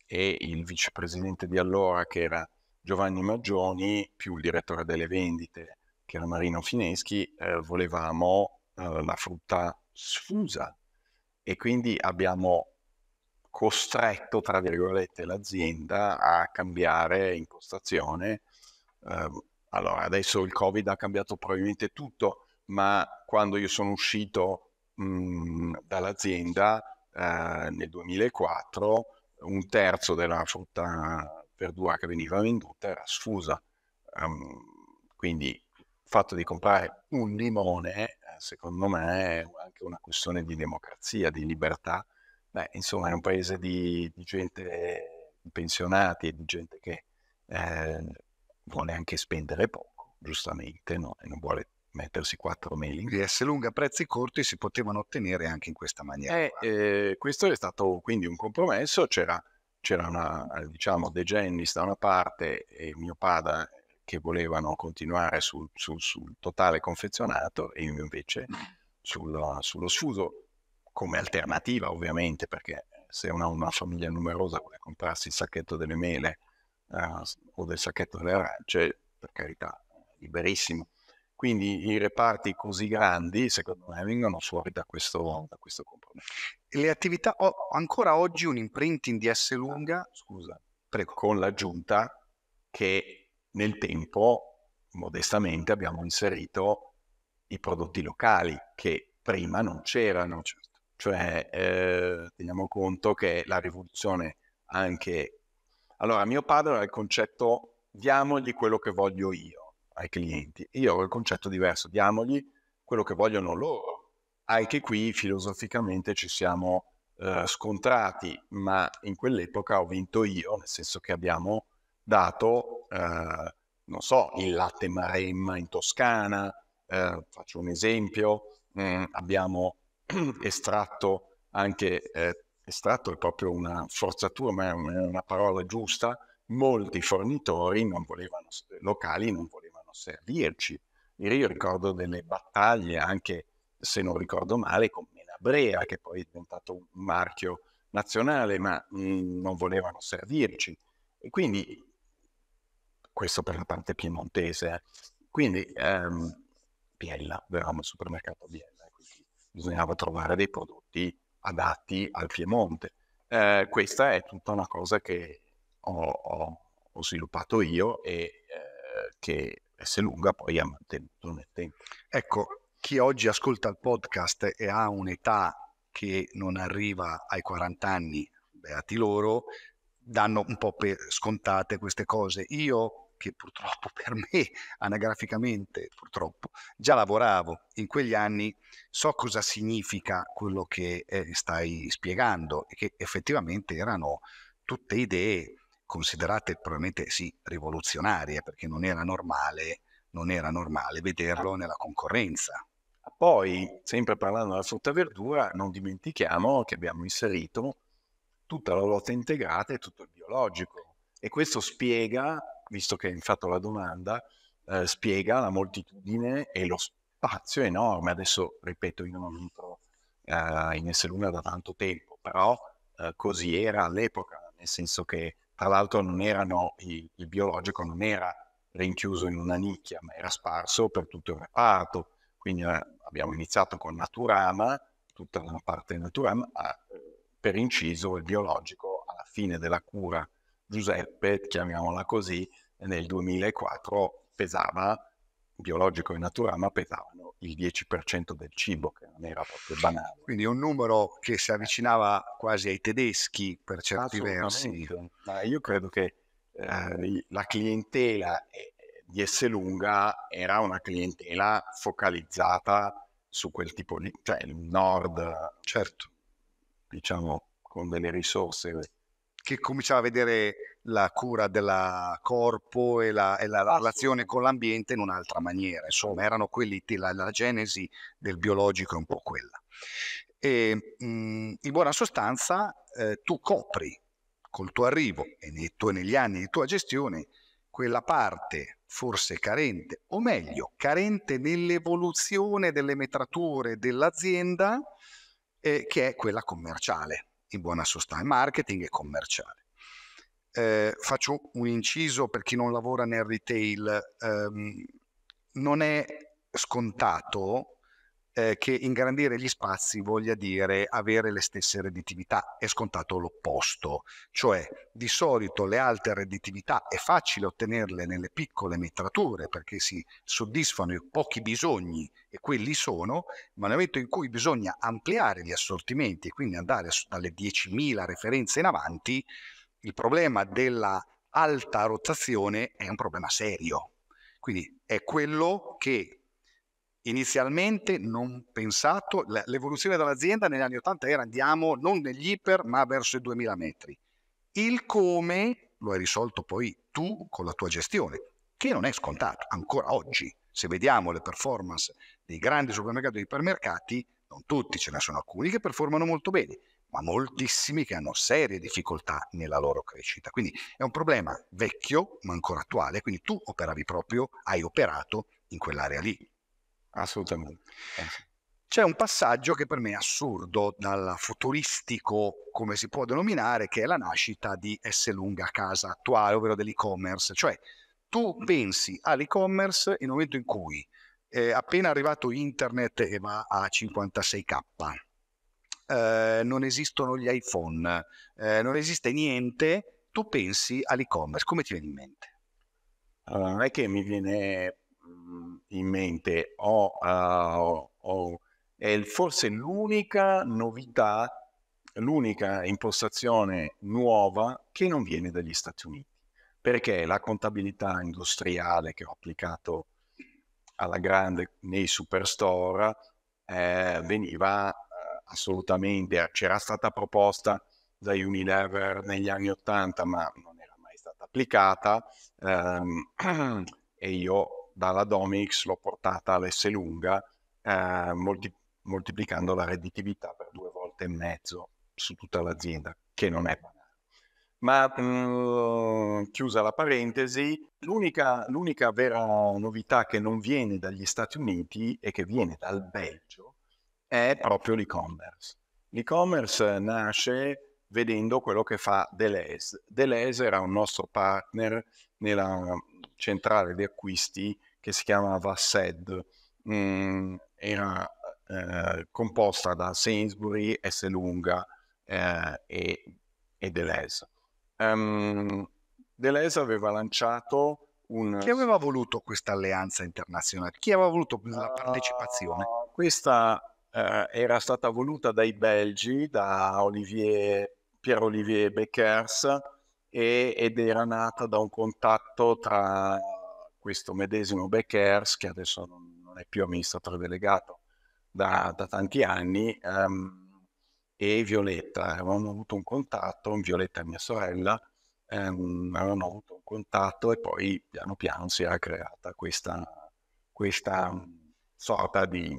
e il vicepresidente di allora che era Giovanni Maggioni più il direttore delle vendite che era Marino Fineschi eh, volevamo eh, la frutta sfusa e quindi abbiamo costretto tra virgolette l'azienda a cambiare impostazione ehm, allora, adesso il Covid ha cambiato probabilmente tutto, ma quando io sono uscito mh, mhmm, dall'azienda eh, nel 2004, un terzo della frutta verdura che veniva venduta era sfusa. Um, quindi il fatto di comprare un limone, eh, secondo me, è anche una questione di democrazia, di libertà. Beh, insomma, è un paese di, di gente, di pensionati, di gente che... Eh, vuole anche spendere poco, giustamente, no? e non vuole mettersi quattro mailing. Di S lunga, prezzi corti si potevano ottenere anche in questa maniera. Eh, eh, questo è stato quindi un compromesso, c'era, c'era una, diciamo, De Gennis da una parte e mio padre che volevano continuare sul, sul, sul totale confezionato e io invece sullo, sullo sfuso come alternativa ovviamente perché se una, una famiglia numerosa vuole comprarsi il sacchetto delle mele uh, o del sacchetto delle arance, per carità, liberissimo. Quindi i reparti così grandi, secondo me, vengono fuori da questo, da questo compromesso. Le attività, ho ancora oggi un imprinting di S lunga, ah, scusa, prego. con l'aggiunta che nel tempo, modestamente, abbiamo inserito i prodotti locali che prima non c'erano. Certo. Cioè, eh, teniamo conto che la rivoluzione anche allora, mio padre era il concetto diamogli quello che voglio io ai clienti. Io ho il concetto diverso, diamogli quello che vogliono loro. Anche qui filosoficamente ci siamo eh, scontrati, ma in quell'epoca ho vinto io, nel senso che abbiamo dato, eh, non so, il latte Maremma in Toscana, eh, faccio un esempio, mh, mm, abbiamo estratto anche eh, è stata proprio una forzatura, ma è una parola giusta, molti fornitori non volevano, locali non volevano servirci. Io ricordo delle battaglie, anche se non ricordo male, con Menabrea, che poi è diventato un marchio nazionale, ma mm, non volevano servirci. E quindi, questo per la parte piemontese, eh. quindi ehm, Biella, avevamo il supermercato Biella, eh, quindi bisognava trovare dei prodotti adatti al Piemonte. Eh, questa è tutta una cosa che ho, ho, ho sviluppato io e eh, che se Lunga poi ha mantenuto nel tempo. Ecco, chi oggi ascolta il podcast e ha un'età che non arriva ai 40 anni, beati loro, danno un po' per scontate queste cose. Io che purtroppo per me, anagraficamente purtroppo, già lavoravo in quegli anni, so cosa significa quello che eh, stai spiegando e che effettivamente erano tutte idee considerate probabilmente sì rivoluzionarie perché non era normale, non era normale vederlo ah. nella concorrenza. Poi, sempre parlando della frutta e verdura, non dimentichiamo che abbiamo inserito tutta la lotta integrata e tutto il biologico. E questo spiega visto che hai fatto la domanda, eh, spiega la moltitudine e lo spazio enorme. Adesso, ripeto, io non entro eh, in essere 1 da tanto tempo, però eh, così era all'epoca, nel senso che tra l'altro non erano, il, il biologico non era rinchiuso in una nicchia, ma era sparso per tutto il reparto. Quindi eh, abbiamo iniziato con Naturama, tutta la parte di Naturama, per inciso il biologico alla fine della cura Giuseppe, chiamiamola così, nel 2004 pesava, biologico e naturale, ma pesavano il 10% del cibo, che non era proprio banale. Quindi un numero che si avvicinava quasi ai tedeschi per certi versi. Ma io credo che eh, la clientela eh, di Esselunga era una clientela focalizzata su quel tipo di, cioè il nord, certo, diciamo con delle risorse che cominciava a vedere la cura del corpo e la, e la ah, relazione con l'ambiente in un'altra maniera. Insomma, erano quelli, la, la genesi del biologico è un po' quella. E, mh, mm, in buona sostanza, eh, tu copri col tuo arrivo e nei tu- negli anni di tua gestione quella parte forse carente, o meglio, carente nell'evoluzione delle metrature dell'azienda, eh, che è quella commerciale in buona sostanza, marketing e commerciale. Eh, faccio un inciso per chi non lavora nel retail, ehm, non è scontato eh, che ingrandire gli spazi voglia dire avere le stesse redditività, è scontato l'opposto, cioè di solito le alte redditività è facile ottenerle nelle piccole metrature perché si soddisfano i pochi bisogni e quelli sono, ma nel momento in cui bisogna ampliare gli assortimenti e quindi andare dalle 10.000 referenze in avanti, il problema della alta rotazione è un problema serio. Quindi è quello che inizialmente non pensato, l'evoluzione dell'azienda negli anni 80 era andiamo non negli iper ma verso i 2000 metri. Il come lo hai risolto poi tu con la tua gestione, che non è scontato ancora oggi. Se vediamo le performance dei grandi supermercati e ipermercati, non tutti, ce ne sono alcuni che performano molto bene, ma moltissimi che hanno serie difficoltà nella loro crescita. Quindi è un problema vecchio ma ancora attuale, quindi tu operavi proprio, hai operato in quell'area lì. Assolutamente. Eh, C'è un passaggio che per me è assurdo, dal futuristico, come si può denominare, che è la nascita di S lunga casa attuale, ovvero dell'e-commerce. Cioè, tu pensi all'e-commerce nel momento in cui è eh, appena arrivato internet e va a 56k, eh, non esistono gli iPhone, eh, non esiste niente, tu pensi all'e-commerce, come ti viene in mente? Allora, non è che mi viene in mente ho, uh, ho, è forse l'unica novità, l'unica impostazione nuova che non viene dagli Stati Uniti, perché la contabilità industriale che ho applicato alla grande nei superstore eh, veniva eh, assolutamente, c'era stata proposta da Unilever negli anni 80 ma non era mai stata applicata ehm, e io dalla Domix l'ho portata all'S lunga, eh, molti, moltiplicando la redditività per due volte e mezzo su tutta l'azienda, che non è banale. Ma mh, mm, chiusa la parentesi, l'unica, l'unica vera novità che non viene dagli Stati Uniti e che viene dal Belgio è proprio l'e-commerce. L'e-commerce nasce vedendo quello che fa Deleuze. Deleuze era un nostro partner nella centrale di acquisti che si chiamava SED, mm, era eh, composta da Sainsbury, S. Lunga eh, e, e, Deleuze. Um, ehm, Deleuze aveva lanciato un... Chi aveva voluto questa alleanza internazionale? Chi aveva voluto la ah, partecipazione? Uh, questa Uh, era stata voluta dai belgi, da Olivier, Pierre Olivier Beckers, e, ed era nata da un contatto tra questo medesimo Beckers, che adesso non è più amministratore delegato da, da tanti anni, um, e Violetta. Avevamo avuto un contatto, Violetta è mia sorella, um, ehm, avevano avuto un contatto e poi piano piano si era creata questa, questa mm, sorta di,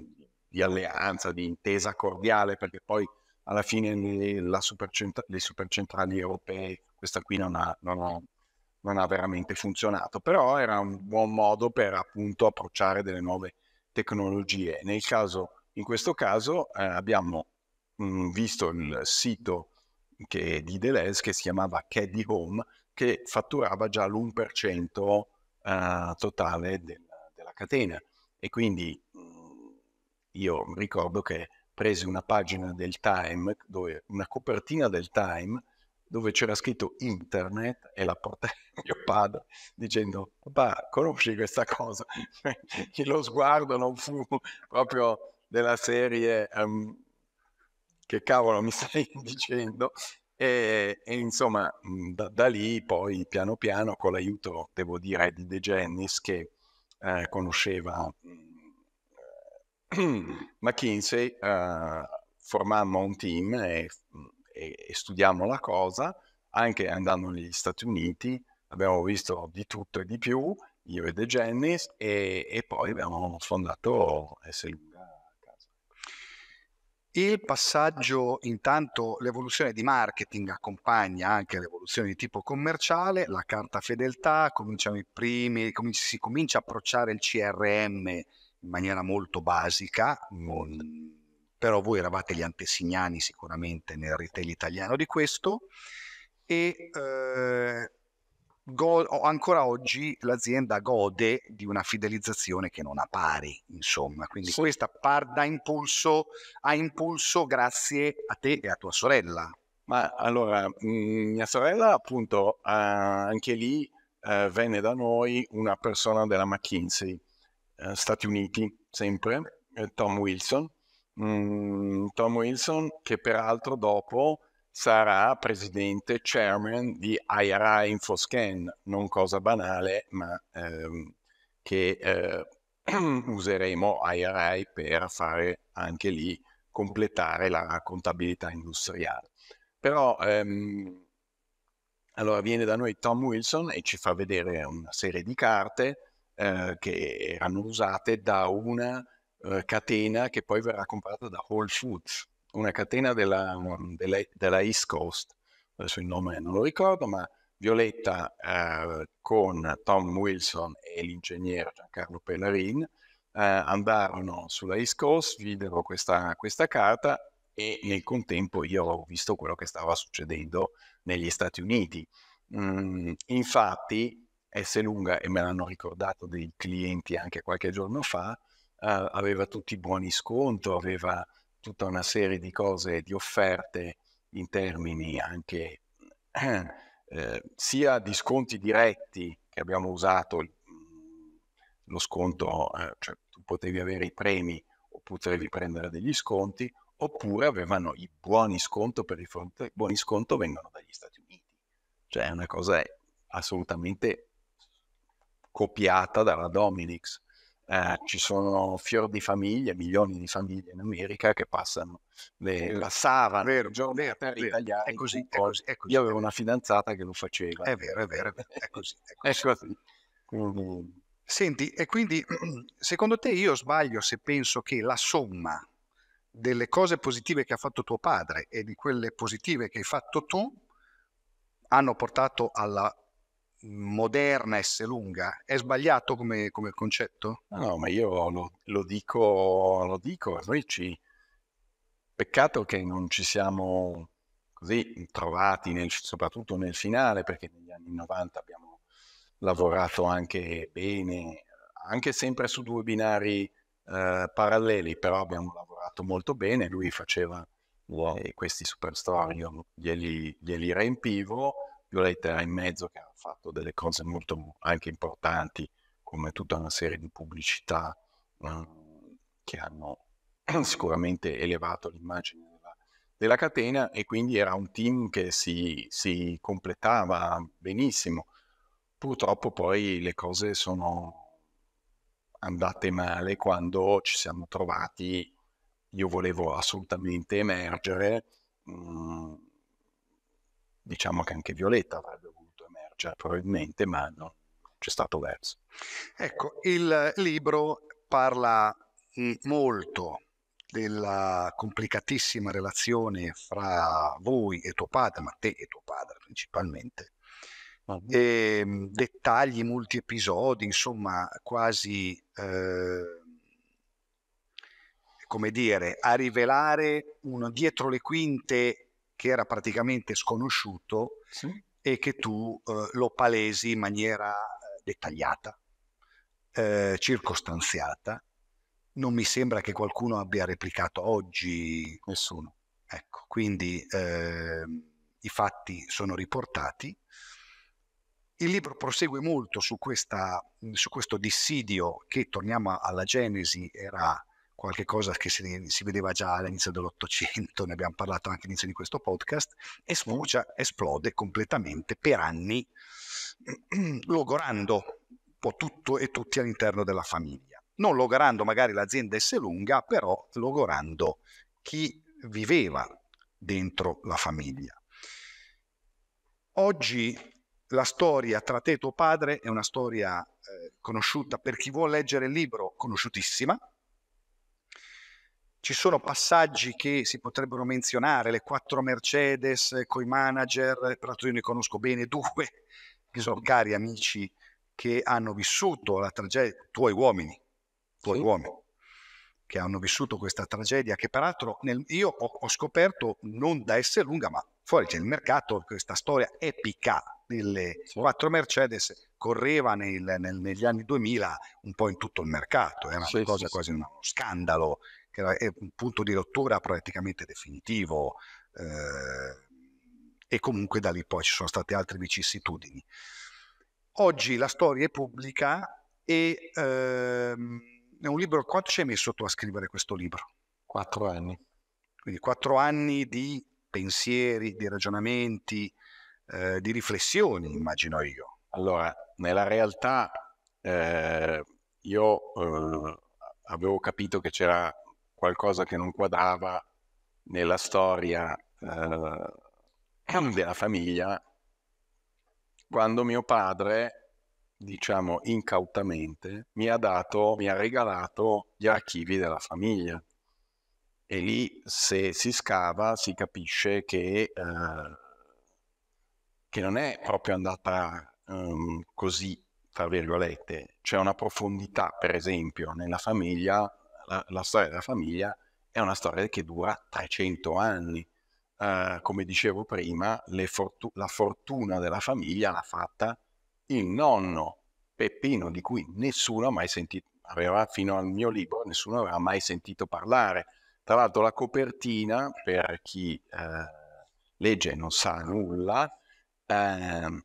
di alleanza, di intesa cordiale, perché poi alla fine le, supercentra- le supercentrali europee questa qui non ha, non, ho, non ha, veramente funzionato, però era un buon modo per appunto approcciare delle nuove tecnologie. Nel caso, in questo caso eh, abbiamo mh, mm, visto il sito che, di Deleuze che si chiamava Caddy Home, che fatturava già l'1% eh, totale del, della catena. E quindi mm, io ricordo che prese una pagina del Time, dove, una copertina del Time, dove c'era scritto internet e la portai a mio padre dicendo papà conosci questa cosa? lo sguardo non fu proprio della serie um, che cavolo mi stai dicendo e, e insomma da, da, lì poi piano piano con l'aiuto devo dire di De Gennis che eh, conosceva McKinsey eh, formammo un team e e, e studiamo la cosa, anche andando negli Stati Uniti abbiamo visto di tutto e di più, io e De Gennis, e, e poi abbiamo fondato SLUGA. Il passaggio, intanto l'evoluzione di marketing accompagna anche l'evoluzione di tipo commerciale, la carta fedeltà, cominciamo i primi, com- si comincia a approcciare il CRM in maniera molto basica, con però voi eravate gli antesignani sicuramente nel retail italiano di questo e eh, go- ancora oggi l'azienda gode di una fidelizzazione che non ha pari, insomma, quindi sì. questa par- da impulso, a impulso grazie a te e a tua sorella. Ma allora, mm, mia sorella appunto eh, anche lì eh, venne da noi una persona della McKinsey, eh, Stati Uniti sempre, eh, Tom Wilson, Mm, Tom Wilson, che peraltro dopo sarà presidente chairman di IRA InfoScan, non cosa banale, ma ehm, che eh, useremo IRA per fare anche lì completare la contabilità industriale. Però ehm, allora viene da noi Tom Wilson e ci fa vedere una serie di carte eh, che erano usate da una eh, catena che poi verrà comprata da Whole Foods, una catena della, della, della East Coast, adesso il nome non lo ricordo, ma Violetta eh, con Tom Wilson e l'ingegnere Giancarlo Pellarin eh, andarono sulla East Coast, videro questa, questa carta e nel contempo io ho visto quello che stava succedendo negli Stati Uniti. Mm, infatti, S. Lunga, e me l'hanno ricordato dei clienti anche qualche giorno fa, uh, aveva tutti i buoni sconto, aveva tutta una serie di cose, di offerte in termini anche eh, sia di sconti diretti che abbiamo usato lo sconto, eh, cioè tu potevi avere i premi o potevi prendere degli sconti, oppure avevano i buoni sconto per il fronte, i buoni sconto vengono dagli Stati Uniti. Cioè è una cosa assolutamente copiata dalla Dominix eh, ci sono fior di famiglie, milioni di famiglie in America che passano, le, passavano vero, giornate vero, terra italiane. È così, è così, è così, Io avevo una fidanzata che lo faceva. È vero, è vero, è, vero, è così. È così. Quindi... Senti, e quindi secondo te io sbaglio se penso che la somma delle cose positive che ha fatto tuo padre e di quelle positive che hai fatto tu hanno portato alla moderna e lunga è sbagliato come, come concetto? No, ma io lo, lo, dico, lo dico, noi ci... Peccato che non ci siamo così trovati, nel, soprattutto nel finale, perché negli anni 90 abbiamo lavorato anche bene, anche sempre su due binari eh, paralleli, però abbiamo lavorato molto bene, lui faceva wow. eh, questi superstar, io glieli, glieli riempivo Violet era in mezzo che ha fatto delle cose molto anche importanti, come tutta una serie di pubblicità ehm, che hanno sicuramente elevato l'immagine della, della, catena e quindi era un team che si, si completava benissimo. Purtroppo poi le cose sono andate male quando ci siamo trovati, io volevo assolutamente emergere. Mh, mm, diciamo che anche Violetta avrebbe voluto emergere probabilmente, ma non c'è stato verso. Ecco, il libro parla molto della complicatissima relazione fra voi e tuo padre, ma te e tuo padre principalmente, e, ehm, dettagli, molti episodi, insomma quasi, eh, come dire, a rivelare uno dietro le quinte che era praticamente sconosciuto sì. e che tu eh, lo palesi in maniera eh, dettagliata, eh, circostanziata. Non mi sembra che qualcuno abbia replicato oggi. Nessuno. Ecco, quindi eh, i fatti sono riportati. Il libro prosegue molto su, questa, su questo dissidio che, torniamo alla Genesi, era qualche cosa che si, si, vedeva già all'inizio dell'Ottocento, ne abbiamo parlato anche all'inizio di questo podcast, e sfocicia, esplode completamente per anni, logorando un po' tutto e tutti all'interno della famiglia. Non logorando magari l'azienda S lunga, però logorando chi viveva dentro la famiglia. Oggi la storia tra te e tuo padre è una storia eh, conosciuta per chi vuole leggere il libro, conosciutissima, ci sono passaggi che si potrebbero menzionare, le quattro Mercedes eh, coi manager, eh, peraltro io ne conosco bene due, che sono cari amici che hanno vissuto la tragedia, tuoi uomini, tuoi sì. uomini, che hanno vissuto questa tragedia, che peraltro nel, io ho, ho, scoperto non da essere lunga, ma fuori c'è il mercato, questa storia epica delle quattro Mercedes correva nel, nel, negli anni 2000 un po' in tutto il mercato, era una sì, cosa sì, quasi uno scandalo che era, è un punto di rottura praticamente definitivo eh, e comunque da lì poi ci sono state altre vicissitudini. Oggi la storia è pubblica e ehm, è un libro, quanto ci hai messo tu a scrivere questo libro? Quattro anni. Quindi quattro anni di pensieri, di ragionamenti, eh, di riflessioni, immagino io. Allora, nella realtà eh, io eh, avevo capito che c'era qualcosa che non quadrava nella storia eh, della famiglia quando mio padre, diciamo incautamente, mi ha dato, mi ha regalato gli archivi della famiglia. E lì se si scava si capisce che, eh, che non è proprio andata um, così, tra virgolette. C'è una profondità, per esempio, nella famiglia la, storia della famiglia è una storia che dura 300 anni. Uh, come dicevo prima, fortu- la fortuna della famiglia l'ha fatta il nonno Peppino, di cui nessuno ha mai sentito, aveva fino al mio libro, nessuno aveva mai sentito parlare. Tra l'altro la copertina, per chi uh, legge e non sa nulla, uh,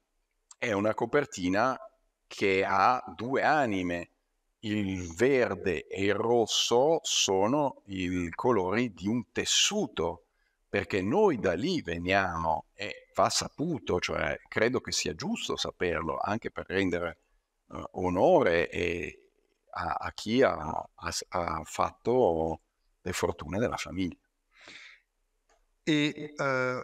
è una copertina che ha due anime il verde e il rosso sono i colori di un tessuto, perché noi da lì veniamo e va saputo, cioè credo che sia giusto saperlo anche per rendere uh, onore e, a, a, chi ha, ha, ha, fatto le fortune della famiglia. E uh,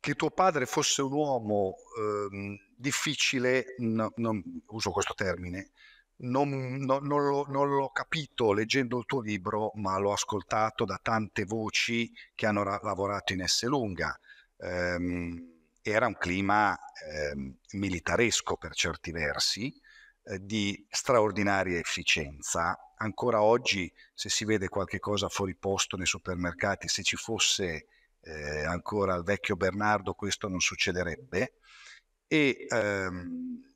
che tuo padre fosse un uomo uh, difficile, no, non uso questo termine, non, non, non, l'ho, non, l'ho, capito leggendo il tuo libro, ma l'ho ascoltato da tante voci che hanno ra- lavorato in Esselunga. Ehm, era un clima eh, militaresco per certi versi, eh, di straordinaria efficienza. Ancora oggi, se si vede qualche cosa fuori posto nei supermercati, se ci fosse eh, ancora il vecchio Bernardo, questo non succederebbe. E ehm,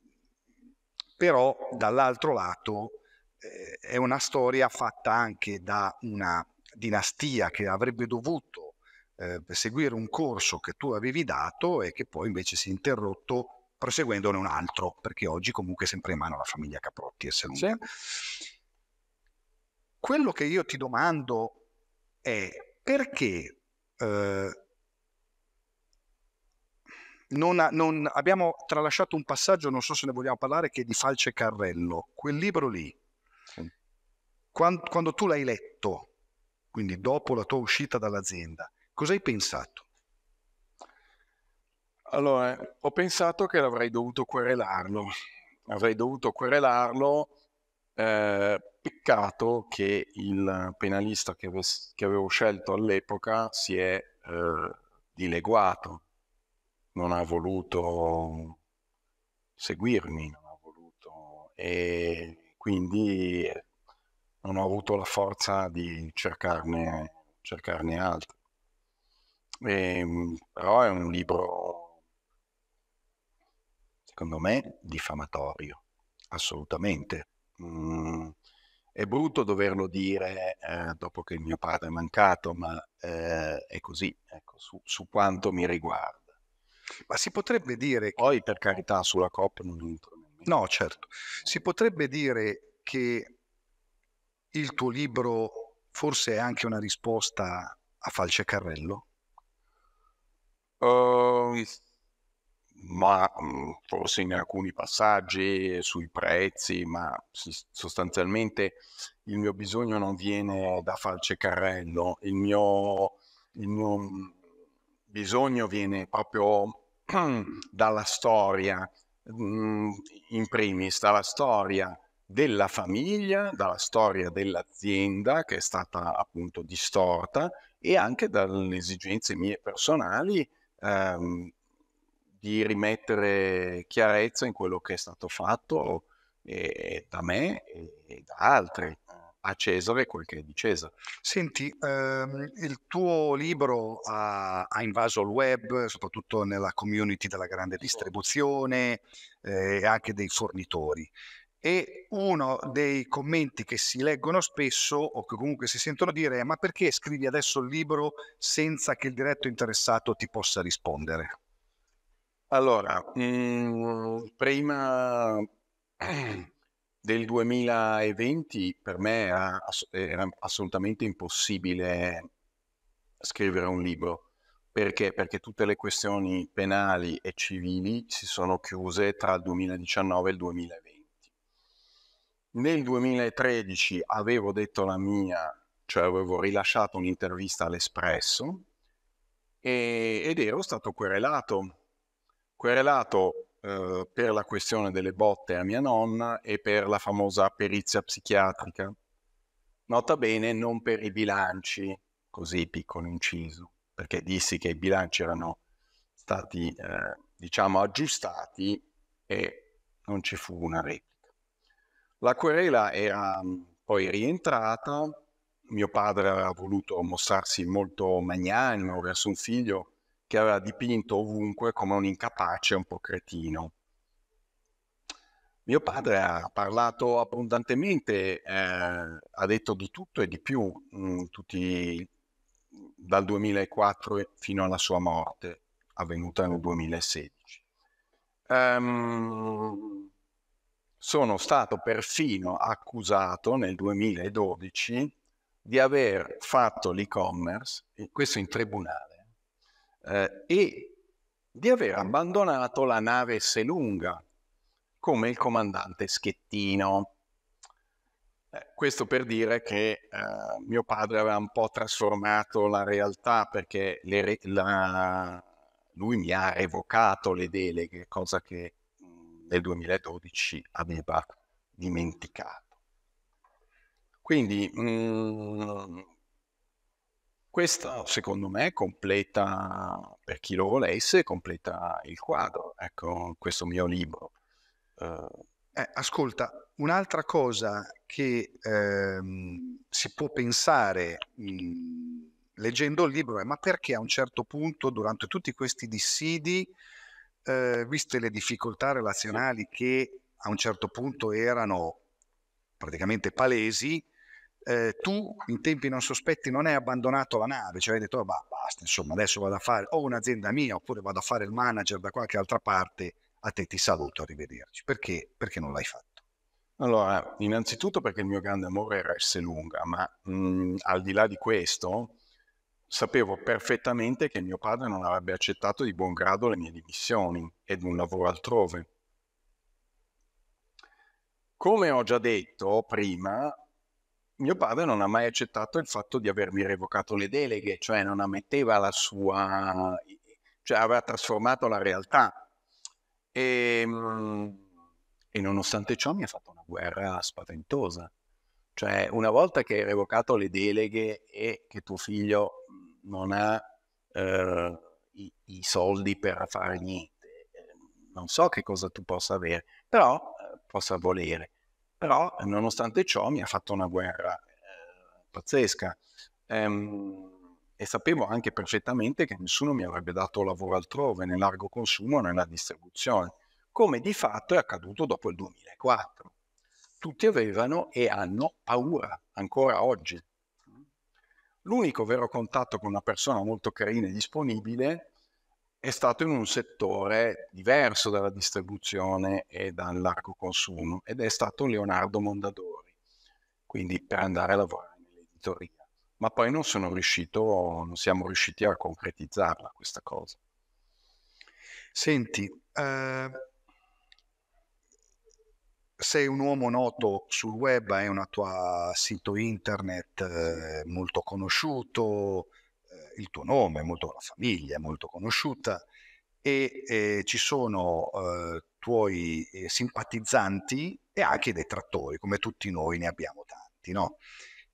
però dall'altro lato eh, è una storia fatta anche da una dinastia che avrebbe dovuto eh, seguire un corso che tu avevi dato e che poi invece si è interrotto proseguendone un altro, perché oggi comunque è sempre in mano la famiglia Caprotti e se Sì. Quello che io ti domando è perché eh, non non, abbiamo tralasciato un passaggio, non so se ne vogliamo parlare, che è di Falce Carrello. Quel libro lì, quando, quando tu l'hai letto, quindi dopo la tua uscita dall'azienda, cosa hai pensato? Allora, eh, ho pensato che avrei dovuto querelarlo. Avrei dovuto querelarlo. Eh, peccato che il penalista che, ave- che, avevo scelto all'epoca si è eh, dileguato non ha voluto seguirmi, voluto, e quindi eh, non ho avuto la forza di cercarne, cercarne altri. E, ehm, però è un libro, secondo me, diffamatorio, assolutamente. Mm, è brutto doverlo dire eh, dopo che il mio padre è mancato, ma eh, è così, ecco, su, su quanto mi riguarda. Ma si potrebbe dire... Che... Poi per carità sulla coppia non entro. No, certo. Si potrebbe dire che il tuo libro forse è anche una risposta a Falce Carrello? Uh, ehm, ma mhmm, forse in alcuni passaggi sui prezzi, ma sostanzialmente il mio bisogno non viene da Falce Carrello, il mio, il mio mhmm, bisogno viene proprio dalla storia, mm, in primis dalla storia della famiglia, dalla storia dell'azienda che è stata appunto distorta e anche dalle esigenze mie personali ehm, di rimettere chiarezza in quello che è stato fatto eh, da me e, e da altri a Cesare quel che è di Cesare. Senti, ehm, il tuo libro ha, ha, invaso il web, soprattutto nella community della grande distribuzione eh, e eh, anche dei fornitori. E uno dei commenti che si leggono spesso o che comunque si sentono dire è ma perché scrivi adesso il libro senza che il diretto interessato ti possa rispondere? Allora, mh, mm, prima del 2020 per me era, era, assolutamente impossibile scrivere un libro. Perché? Perché tutte le questioni penali e civili si sono chiuse tra il 2019 e il 2020. Nel 2013 avevo detto la mia, cioè avevo rilasciato un'intervista all'Espresso e, ed ero stato querelato. Querelato eh, per la questione delle botte a mia nonna e per la famosa perizia psichiatrica. Nota bene, non per i bilanci, così piccolo inciso, perché dissi che i bilanci erano stati, eh, diciamo, aggiustati e non ci fu una replica. La querela era mm, poi rientrata, mio padre aveva voluto mostrarsi molto magnanimo verso un figlio che aveva dipinto ovunque come un incapace, un po' cretino. Mio padre ha parlato abbondantemente, eh, ha detto di tutto e di più, mh, mm, tutti, dal 2004 fino alla sua morte, avvenuta nel 2016. Um, ehm, sono stato perfino accusato nel 2012 di aver fatto l'e-commerce, questo in tribunale, eh, e di aver abbandonato la nave Selunga come il comandante Schettino. Eh, questo per dire che eh, mio padre aveva un po' trasformato la realtà perché re- la... lui mi ha revocato le deleghe, cosa che mm, nel 2012 aveva dimenticato. Quindi mh, mm, questo secondo me completa, per chi lo volesse, completa il quadro, ecco, questo mio libro. Uh, eh, ascolta, un'altra cosa che ehm, si può pensare mh, mhmm, leggendo il libro è ma perché a un certo punto, durante tutti questi dissidi, eh, viste le difficoltà relazionali che a un certo punto erano praticamente palesi, eh, tu in tempi non sospetti non hai abbandonato la nave, cioè hai detto oh, basta, insomma adesso vado a fare o un'azienda mia oppure vado a fare il manager da qualche altra parte, a te ti saluto, arrivederci. Perché? Perché non l'hai fatto? Allora, innanzitutto perché il mio grande amore era essere lunga, ma mh, mm, al di là di questo sapevo perfettamente che mio padre non avrebbe accettato di buon grado le mie dimissioni ed un lavoro altrove. Come ho già detto prima, mio padre non ha mai accettato il fatto di avermi revocato le deleghe, cioè non ammetteva la sua, cioè aveva trasformato la realtà. E, ehm, e nonostante ciò mi ha fatto una guerra spaventosa. Cioè, una volta che hai revocato le deleghe e che tuo figlio non ha eh, i, i, soldi per fare niente, eh, non so che cosa tu possa avere, però eh, possa volere. Però, nonostante ciò, mi ha fatto una guerra eh, pazzesca. Ehm, e sapevo anche perfettamente che nessuno mi avrebbe dato lavoro altrove, nel largo consumo o nella distribuzione, come di fatto è accaduto dopo il 2004. Tutti avevano e hanno paura ancora oggi. L'unico vero contatto con una persona molto carina e disponibile è stato in un settore diverso dalla distribuzione e dall'arco consumo ed è stato Leonardo Mondadori, quindi per andare a lavorare nell'editoria. Ma poi non sono riuscito, non siamo riusciti a concretizzarla questa cosa. Senti, eh, sei un uomo noto sul web, hai un tuo sito internet eh, molto conosciuto, il tuo nome, molto la famiglia, molto conosciuta e eh, ci sono eh, tuoi eh, simpatizzanti e anche detrattori, come tutti noi ne abbiamo tanti, no?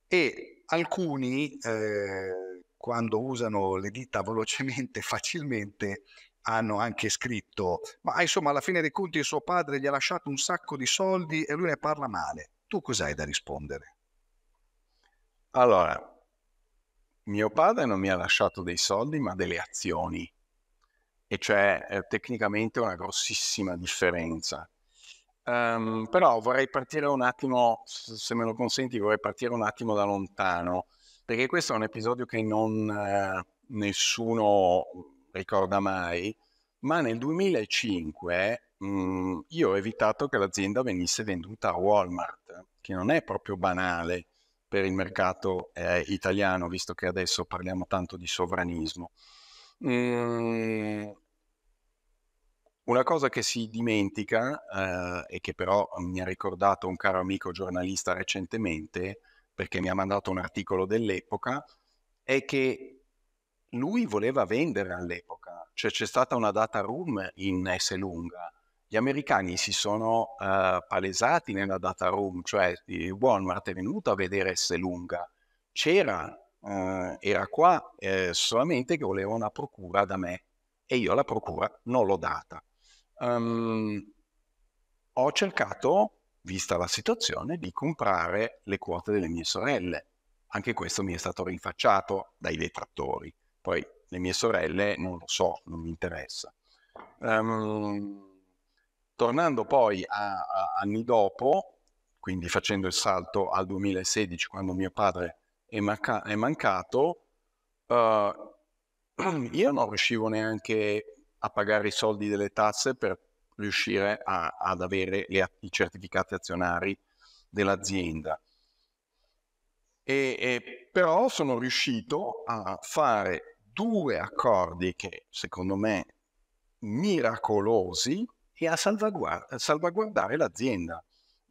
E alcuni, eh, quando usano le dita velocemente, facilmente, hanno anche scritto, ma insomma alla fine dei conti il suo padre gli ha lasciato un sacco di soldi e lui ne parla male. Tu cos'hai da rispondere? Allora, mio padre non mi ha lasciato dei soldi ma delle azioni e c'è cioè, eh, tecnicamente una grossissima differenza. Um, però vorrei partire un attimo, se me lo consenti, vorrei partire un attimo da lontano, perché questo è un episodio che non eh, nessuno ricorda mai, ma nel 2005 mh, mm, io ho evitato che l'azienda venisse venduta a Walmart, che non è proprio banale per il mercato eh, italiano, visto che adesso parliamo tanto di sovranismo. Ehm, una cosa che si dimentica eh, e che però mi ha ricordato un caro amico giornalista recentemente, perché mi ha mandato un articolo dell'epoca, è che lui voleva vendere all'epoca, cioè c'è stata una data room in S lunga gli americani si sono uh, palesati nella data room, cioè Walmart è venuto a vedere se lunga c'era, uh, era qua, eh, solamente che voleva una procura da me e io la procura non l'ho data. Um, ho cercato, vista la situazione, di comprare le quote delle mie sorelle. Anche questo mi è stato rinfacciato dai detrattori. Poi le mie sorelle non lo so, non mi interessa. Um, Tornando poi a, a anni dopo, quindi facendo il salto al 2016 quando mio padre è, manca- è mancato, uh, io non riuscivo neanche a pagare i soldi delle tasse per riuscire a, ad avere le, i certificati azionari dell'azienda. E, e, però sono riuscito a fare due accordi che secondo me miracolosi e a salvaguard- salvaguardare l'azienda.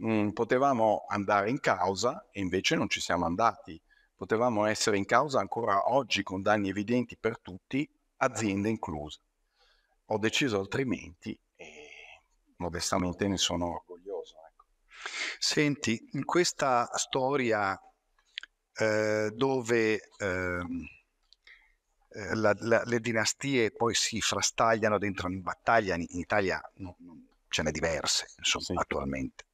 Mm, potevamo andare in causa e invece non ci siamo andati. Potevamo essere in causa ancora oggi con danni evidenti per tutti, aziende incluse. Ho deciso altrimenti e modestamente ne sono orgoglioso. Ecco. Senti, in questa storia eh, dove... Eh eh, la, la, le dinastie poi si frastagliano dentro in battaglia, in, in Italia no, no, ce n'è diverse insomma, sì. attualmente.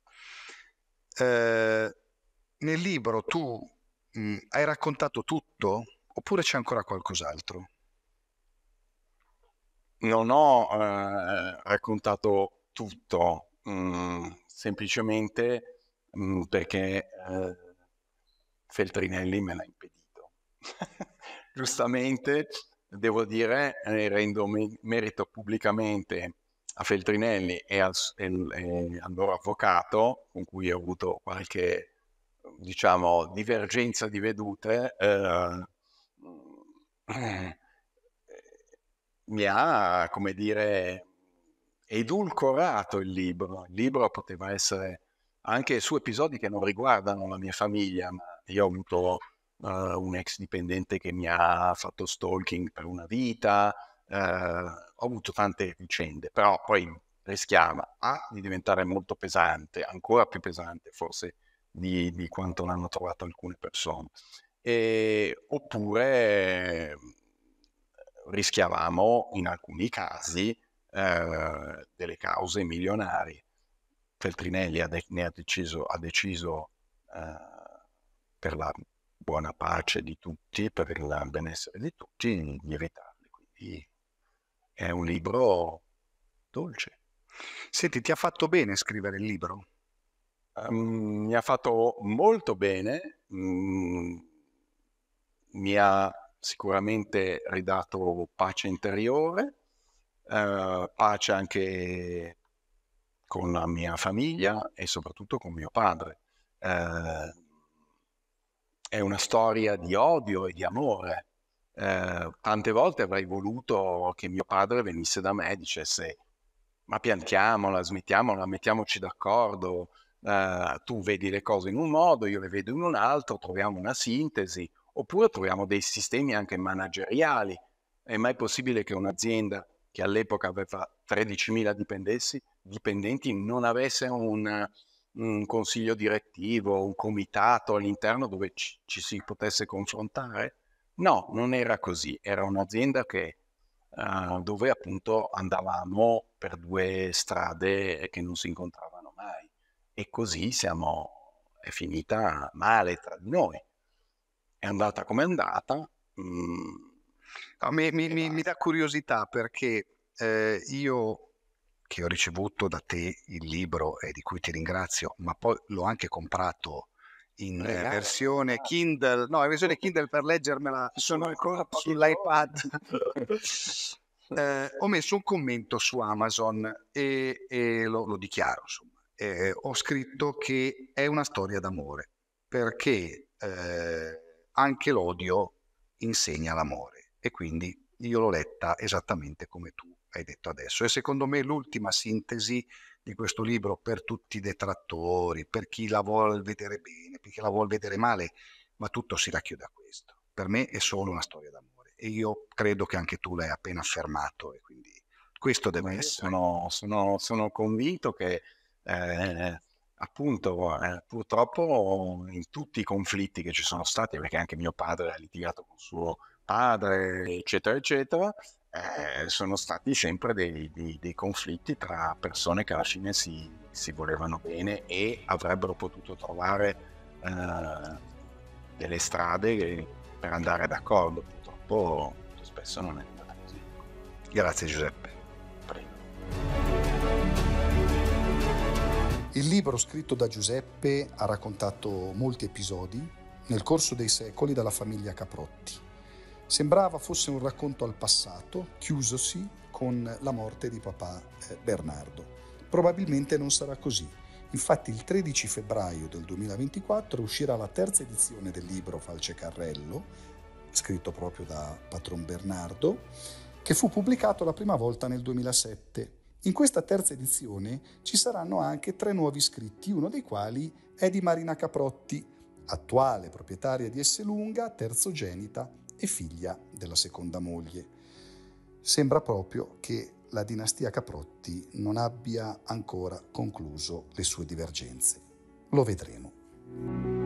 Eh, nel libro tu mh, mm, hai raccontato tutto oppure c'è ancora qualcos'altro? Non ho eh, raccontato tutto, mh, mm, semplicemente mh, mm, perché eh, Feltrinelli me l'ha impedito. giustamente, devo dire, eh, rendo merito pubblicamente a Feltrinelli e al, e, e al loro avvocato, con cui ho avuto qualche, diciamo, divergenza di vedute, eh, mi ha, come dire, edulcorato il libro. Il libro poteva essere anche su episodi che non riguardano la mia famiglia, ma io ho avuto uh, un ex dipendente che mi ha fatto stalking per una vita, uh, ho avuto tante vicende, però poi rischiava A di diventare molto pesante, ancora più pesante forse di, di quanto l'hanno trovato alcune persone, e, oppure ehm, rischiavamo in alcuni casi eh, delle cause milionarie. Feltrinelli ha de- ne ha deciso, ha deciso eh, per la buona pace di tutti, per il benessere di tutti, di evitarli. Quindi è un libro dolce. Senti, ti ha fatto bene scrivere il libro? Um, mi ha fatto molto bene, mm, mi ha sicuramente ridato pace interiore, uh, pace anche con la mia famiglia e soprattutto con mio padre. Uh, è una storia di odio e di amore. Eh, tante volte avrei voluto che mio padre venisse da me e dicesse ma piantiamola, smettiamola, mettiamoci d'accordo, eh, tu vedi le cose in un modo, io le vedo in un altro, troviamo una sintesi, oppure troviamo dei sistemi anche manageriali. È mai possibile che un'azienda che all'epoca aveva 13.000 dipendenti non avesse un un consiglio direttivo, un comitato all'interno dove ci, ci si potesse confrontare. No, non era così, era un'azienda che, uh, dove appunto andavamo per due strade che non si incontravano mai e così siamo, è finita male tra di noi. È andata come è andata. Mm, no, mi, mi, mi, dà curiosità perché eh, io che ho ricevuto da te il libro e eh, di cui ti ringrazio, ma poi l'ho anche comprato in eh, versione eh, Kindle, no, in versione Kindle per leggermela sono ancora sull'iPad. eh, ho messo un commento su Amazon e, e lo, lo, dichiaro. Eh, ho scritto che è una storia d'amore perché eh, anche l'odio insegna l'amore e quindi io l'ho letta esattamente come tu hai detto adesso. E secondo me l'ultima sintesi di questo libro per tutti i detrattori, per chi la vuole vedere bene, per chi la vuole vedere male, ma tutto si racchiude a questo. Per me è solo una storia d'amore e io credo che anche tu l'hai appena affermato e quindi questo deve essere. Sono, sono, sono, convinto che eh, appunto eh, purtroppo in tutti i conflitti che ci sono stati, perché anche mio padre ha litigato con suo padre, eccetera, eccetera, eh, sono stati sempre dei, dei, dei, conflitti tra persone che alla fine si, si volevano bene e avrebbero potuto trovare eh, delle strade per andare d'accordo. Purtroppo spesso non è andata così. Grazie Giuseppe. Prego. Il libro scritto da Giuseppe ha raccontato molti episodi nel corso dei secoli dalla famiglia Caprotti Sembrava fosse un racconto al passato, chiusosi con la morte di papà eh, Bernardo. Probabilmente non sarà così. Infatti il 13 febbraio del 2024 uscirà la terza edizione del libro Falce Carrello, scritto proprio da Patron Bernardo, che fu pubblicato la prima volta nel 2007. In questa terza edizione ci saranno anche tre nuovi scritti, uno dei quali è di Marina Caprotti, attuale proprietaria di Esselunga, terzogenita e figlia della seconda moglie. Sembra proprio che la dinastia Caprotti non abbia ancora concluso le sue divergenze. Lo vedremo.